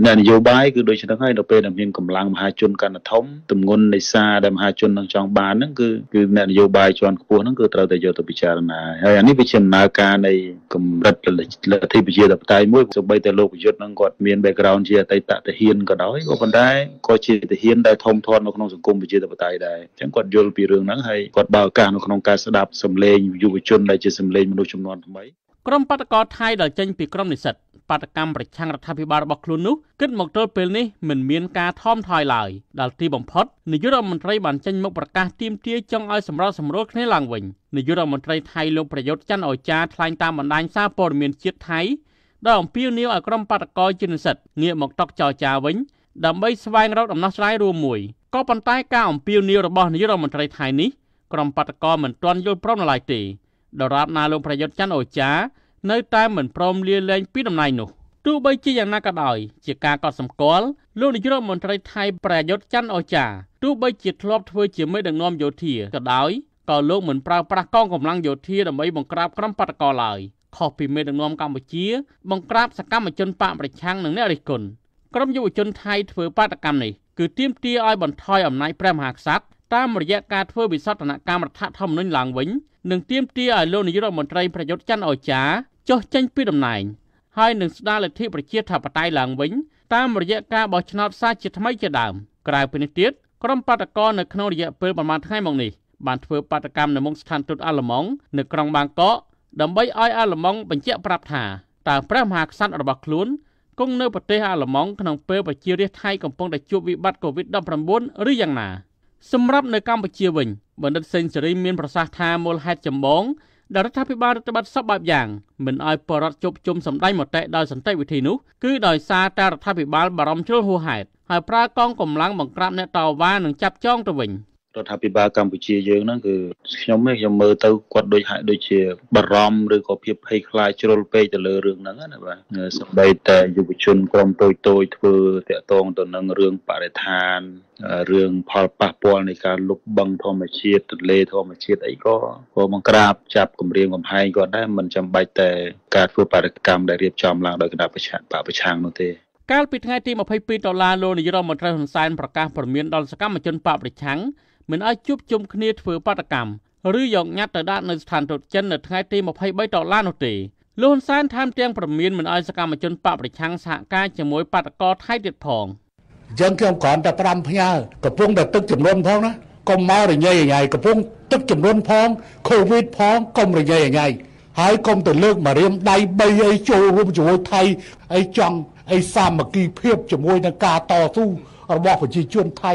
អ្នកនយោបាយគឺដូចហ្នឹងហើយនៅពេលដែលមានកម្លាំងមហាជនកាន់តែធំទម្ងន់នៃសារដែលមហាជននឹងចង់បានហ្នឹងគឺគឺអ្នកនយោបាយជាន់ខ្ពស់ហ្នឹងគឺត្រូវតែយកទៅពិចារណាហើយអានេះវាជាដំណើរការនៃកម្រិតលទ្ធិប្រជាធិបតេយ្យមួយសូម្បីតែលោកប្រយុទ្ធហ្នឹងគាត់មាន background ជាអតីតតាហ៊ានក៏ដោយក៏ប៉ុន្តែក៏ជាទាហានដែលធំធាត់នៅក្នុងសង្គមប្រជាធិបតេយ្យដែរអញ្ចឹងគាត់យល់ពីរឿងហ្នឹងហើយគាត់បើឱកាសនៅក្នុងការស្ដាប់សម្លេងយុវជនដែលជាសម្លេងមនុស្សចំនួនថ្មីក្រុមបាតកោថៃដែលចេញពីក្រុមនិស្សិតបាតកម្មប្រឆាំងរដ្ឋាភិបាលរបស់ខ្លួននោះគិតមកទល់ពេលនេះមិនមានការថមថយឡើយដល់ទីបំផុតនាយករដ្ឋមន្ត្រីបានចេញមុខប្រកាសទាមទារចង់ឲ្យសម្រោសម្រួលគ្នាឡើងវិញនាយករដ្ឋមន្ត្រីថៃលោកប្រយុទ្ធច័ន្ទអោចាថ្លែងតាមបណ្ដាញសារព័ត៌មានជាតិថៃដោយអំពាវនាវឲ្យក្រុមបាតកោជនសិទ្ធិងាកមកតកចរចាវិញដើម្បីស្វែងរកដំណោះស្រាយរួមមួយក៏ប៉ុន្តែការអំពាវនាវរបស់នាយករដ្ឋមន្ត្រីថៃនេះក្រុមបាតកោមិនទាន់យល់ព្រមនៅឡើយទេដរាបណាលោកប្រយុទ្ធច័ន្ទអូចា នៅតែមិនព្រមលាលែងពីតំណែងនោះទោះបីជាយ៉ាងណាក៏ដោយជាការកត់សម្គាល់លោកនាយករដ្ឋមន្ត្រីថៃប្រយុទ្ធច័ន្ទអូចាទោះបីជាធ្លាប់ធ្វើជាមេដឹកនាំយោធាក៏ដោយក៏លោកមិនប្រើប្រាស់កងកម្លាំងយោធាដើម្បីបង្ក្រាបក្រុមបាតកោឡើយខុសពីមេដឹកនាំកម្ពុជា បង្ក្រាបសកម្មជនបកប្រឆាំងនិងអ្នករិះគន់ក្រុមយុវជនថៃធ្វើបាតកម្មនេះគឺទាមទារឲ្យបន្ថយអំណាចព្រះមហាក្សត្រតាមរយៈការធ្វើវិសោធនកម្មរដ្ឋធម្មនុញ្ញឡើងវិញនិងទាមទារឲ្យលោកនាយករដ្ឋមន្ត្រីប្រយុទ្ធច័ន្ទអោចាចុះចេញពីតំណែង ហើយនឹងស្ដារលទ្ធិប្រជាធិបតេយ្យឡើងវិញតាមរយៈការបោះឆ្នោតសាជាថ្មីជាដើមក្រៅពីនេះទៀតក្រុមបាតកោនៅក្នុងរយៈពេលប្រមាណថ្ងៃមកនេះបានធ្វើបាតកម្មនៅមុខស្ថានទូតអាល្លឺម៉ង់នៅក្រុងបាងកកដើម្បីឲ្យអាល្លឺម៉ង់បញ្ជាក់ប្រាប់ថាតើព្រះមហាក្សត្ររបស់ខ្លួនគង់នៅប្រទេសអាល្លឺម៉ង់ក្នុងពេលប្រជារាស្ត្រថៃកំពុងតែជួបវិបត្តិ COVID-19 ឬយ៉ាងណា សម្រាប់នៅកម្ពុជាវិញបណ្ឌិតសេនស៊ូរីមានប្រសាសន៍ថាមូលហេតុចម្បងដែលរដ្ឋាភិបាលរដ្ឋបတ်សពបែបយ៉ាងមិនអោយបរដ្ឋជប់ជុំសម្ដែងមតិដោយសន្តិវិធីនោះគឺដោយសារតែរដ្ឋាភិបាលបារម្ភជ្រុលហួសហេតុហើយប្រើកងកម្លាំងបង្ក្រាបអ្នកតវ៉ានិងចាប់ចងទៅវិញ។រដ្ឋាភិបាលកម្ពុជាយើងហ្នឹងគឺខ្ញុំខ្ញុំមើលទៅគាត់ដូចហាក់ដូចជាបារម្ភឬក៏ភាពភ័យខ្លាចជ្រុលពេកទៅលើរឿងហ្នឹងណាបាទសម្ដីតែយុវជនក្រុមតូចតូចធ្វើតាក់ទងទៅនឹងរឿងបរិស្ថានរឿងផលប៉ះពាល់នៃការលុបបឹងធម្មជាតិទន្លេធម្មជាតិអីក៏ក៏បង្ក្រាបចាប់គម្រាមកំហែងគាត់ដែរមិនចាំបាច់តែការធ្វើបរិកម្មដែលរៀបចំឡើងដោយគណៈប្រជាប្រឆាំងនោះទេកាលពីថ្ងៃទី22ដុល្លារលោកនាយរដ្ឋមន្ត្រីហ៊ុនសែនប្រកាសព្រមានដល់សកម្មជនបកប្រឆាំងមិនឲ្យជួបជុំគ្នាធ្វើបាតកម្មឬយកញត្តិទៅដាក់នៅស្ថានទូតចិននៅថ្ងៃទី23ដុល្លារនោះទេលោកហ៊ុនសែនថែមទាំងប្រមានមិនឲ្យសកម្មជនបកប្រឆាំងសហការជាមួយបាតកោថៃទៀតផងយើងខ្ញុំគ្រាន់តែប្រាំផ្ញើកំពុងតែទឹកចំនួនផងណាកុំមករញ៉ៃរញ៉ៃកំពុងទឹកចំនួនផងកូវីដផងកុំរញ៉ៃរញ៉ៃហើយកុំទៅលើកមករៀមដៃ3អីចូលរួមជាមួយថៃអីចង់អីសាមគ្គីភាពជាមួយនឹងការតស៊ូរបស់ប្រជាជនថៃ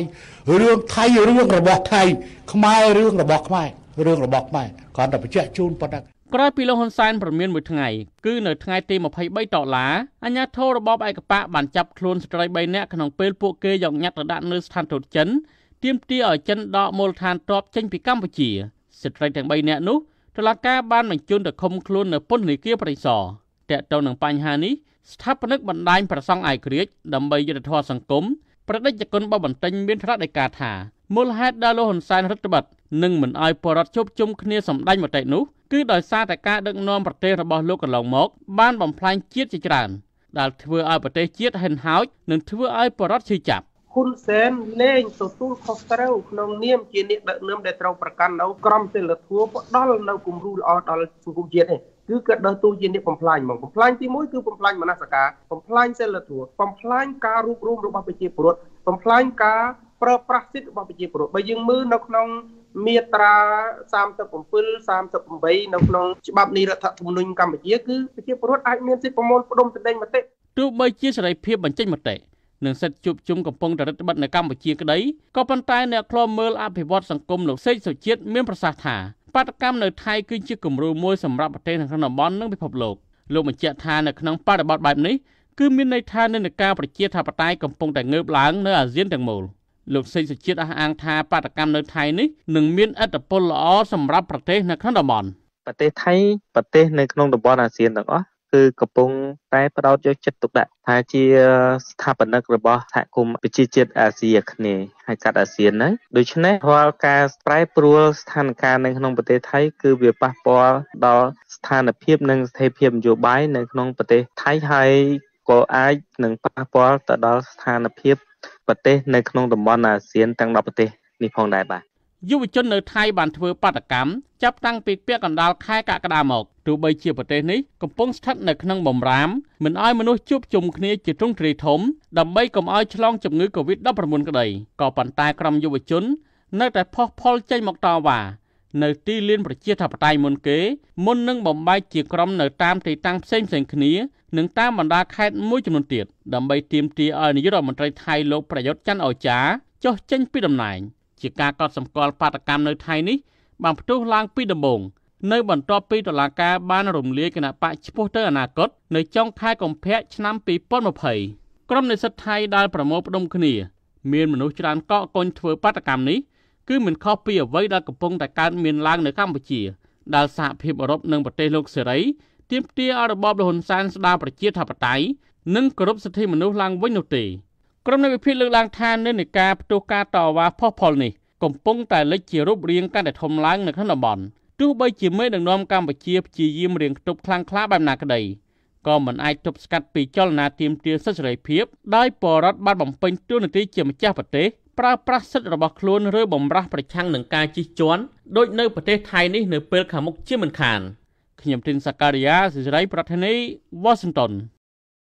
រឿងថៃរឿងរបស់ថៃខ្មែររឿងរបស់ខ្មែររឿងរបស់ខ្មែរគ្រាន់តែបញ្ជាក់ជូនប៉ុណ្ណឹងក្រោយពីលោកហ៊ុនសែនប្រមានមួយថ្ងៃគឺនៅថ្ងៃទី23ដុល្លារអាញាធររបបឯកបកបានចាប់ខ្លួនស្ត្រី3នាក់ក្នុងពេលពួកគេយកញត្តិទៅដាក់នៅស្ថានទូតចិនទាមទារឲ្យចិនដកមូលដ្ឋានទ័ពចេញពីកម្ពុជាស្ត្រីទាំង3នាក់នោះតុលាការបានបញ្ជូនទៅឃុំខ្លួននៅពន្ធនាគារប្រៃសណតាក់ទងនឹងបញ្ហានេះស្ថាបនិកបណ្ដាញប្រសង់ឯករាជ្យដើម្បីយុទ្ធធម៌សង្គមប្រតិជនបបន្ទិញមានថ្នាក់ដីកាថាមូលហេតុដែលលោកហ៊ុនសែនរដ្ឋបတ်នឹងមិនអោយបរដ្ឋជប់ជុំគ្នាសម្ដែងមតិនោះ គឺដោយសារតែការដឹកនាំប្រទេសរបស់លោកកន្លងមក បានបំផ្លាញជាតិជាច្រើនដែលធ្វើឲ្យប្រទេសជាតិហិនហោចនិងធ្វើឲ្យបរដ្ឋឈឺចាប់ហ៊ុនសែនលែងទទួលខុសត្រូវក្នុងនាមជាអ្នកដឹកនាំដែលត្រូវប្រកាន់នៅក្រមសីលធម៌ផ្ដល់នៅគំរូល្អដល់សង្គមជាតិទេគឺគាត់ដើរតួជាអ្នកបំផ្លាញហ្មងបំផ្លាញទី1គឺបំផ្លាញមនសការបំផ្លាញសិលធម៌បំផ្លាញការរួបរวมរបស់ប្រជាពលរដ្ឋបំផ្លាញការប្រើប្រាស់សិទ្ធិរបស់ប្រជាពលរដ្ឋបើយើងមើលនៅក្នុងមាត្រា37 38នៅក្នុងច្បាប់នៃរដ្ឋធម្មនុញ្ញកម្ពុជាគឺប្រជាពលរដ្ឋអាចមានសិទ្ធិប្រមូលផ្ដុំសម្ដែងមតិទោះបីជាសេរីភាពបញ្ចេញមតិនិងសិទ្ធិជួបជុំកំពុងតែរដ្ឋបတ်នៅកម្ពុជាក្តីក៏ប៉ុន្តែអ្នកខ្លោមមើលអភិវឌ្ឍសង្គមលោកសេកសុជាតិមានប្រសាសន៍ថាបតកម្មនៅថៃគឺជាគំរូមួយសម្រាប់ប្រទេសនៅក្នុងតំបន់និងពិភពលោកលោកបញ្ជាក់ថានៅក្នុងបរិបទបែបនេះគឺមានន័យថានិន្នាការប្រជាធិបតេយ្យកំពុងតែងើបឡើងនៅអាស៊ានទាំងមូលលោកសេចសុជាតិអះអាងថាបដកម្មនៅថៃនេះនឹងមានឥទ្ធិពលល្អសម្រាប់ប្រទេសនៅក្នុងតំបន់ប្រទេសថៃប្រទេសនៅក្នុងតំបន់អាស៊ានទាំងអស់គឺកំពុងតែផ្ដោតយកចិត្តទុកដាក់ថាជា ស្ថាបនិករបស់សហគមន៍ប្រជាជាតិអាស៊ីអាគ្នេយ៍ហៅកាត់អាស៊ានហ្នឹងដូច្នេះរាល់ការប្រែប្រួលស្ថានភាពនៅក្នុងប្រទេសថៃគឺវាប៉ះពាល់ដល់ស្ថានភាព និងស្ថិរភាពនយោបាយនៅក្នុងប្រទេសថៃហើយក៏អាចនឹងប៉ះពាល់ទៅដល់ស្ថានភាពប្រទេស នៅក្នុងតំបន់អាស៊ានទាំង10ប្រទេសនេះផងដែរបាទយុវជននៅថៃបានធ្វើបាតកម្មចាប់តាំងពីពាក់កណ្ដាលខែកក្កដាមកទោះបីជាប្រទេសនេះកំពុងស្ថិតនៅក្នុងបំរាមមិនឲ្យមនុស្សជួបជុំគ្នាជាទ្រង់ទ្រាយធំដើម្បីកុំឲ្យឆ្លងជំងឺ Covid-19 ក្តីក៏ប៉ុន្តែក្រុមយុវជននៅតែផុសផុលចេញមកតវ៉ានៅទីលានប្រជាធិបតេយ្យមុនគេមុននឹងបំបែកជាក្រុមនៅតាមទីតាំងផ្សេងផ្សេងគ្នានិងតាមបណ្ដាខេត្តមួយចំនួនទៀតដើម្បីទាមទារឲ្យនាយករដ្ឋមន្ត្រីថៃលោកប្រយុទ្ធច័ន្ទអោចាចុះចេញពីតំណែងជាការកត់សម្គាល់បាតកម្មនៅថៃនេះបានផ្ទុះឡើងពីដំបូងនៅបន្ទាប់ពីតុលាការបានរំលាយគណៈបកឈ្មោះទៅអនាគតនៅចុងខែកុម្ភៈឆ្នាំ2020ក្រុមនិស្សិតថៃដែលប្រមូលផ្ដុំគ្នាមានមនុស្សច្រើនកកកុញធ្វើបាតកម្មនេះគឺមិនខុសពីអ្វីដែលកំពុងតែកើតមានឡើងនៅកម្ពុជាដែលសហភាពអឺរ៉ុបនិងប្រទេសលោកសេរីទាមទារឲ្យរបបលហ៊ុនសែនស្ដារប្រជាធិបតេយ្យនិងគោរពសិទ្ធិមនុស្សឡើងវិញនោះទេក្រុមអ្នកវិភាគលើកឡើងថានិន្នាការផ្ទុះការតវ៉ាផុសផុលនេះកំពុងតែលេចជារូបរាងកាន់តែធំឡើងនៅក្នុងតំបន់ទោះបីជាមេដឹកនាំកម្ពុជាព្យាយាមរៀងគប់ខ្លាំងក្លាបែបណាក្តីក៏មិនអាចទប់ស្កាត់ពីចលនាទាមទារសិទ្ធិសេរីភាពដោយបរដ្ឋបានបំពេញតួនាទី ជាម្ចាស់ប្រទេសប្រើប្រាស់សិទ្ធិរបស់ខ្លួន ឬបំរាស់ប្រឆាំងនឹងការជិះជាន់ដូចនៅប្រទេសថៃនេះនៅពេលខាងមុខជាមិនខានខ្ញុំទីនសាការីយ៉ាសិរីប្រធានីវ៉ាស៊ីនតោន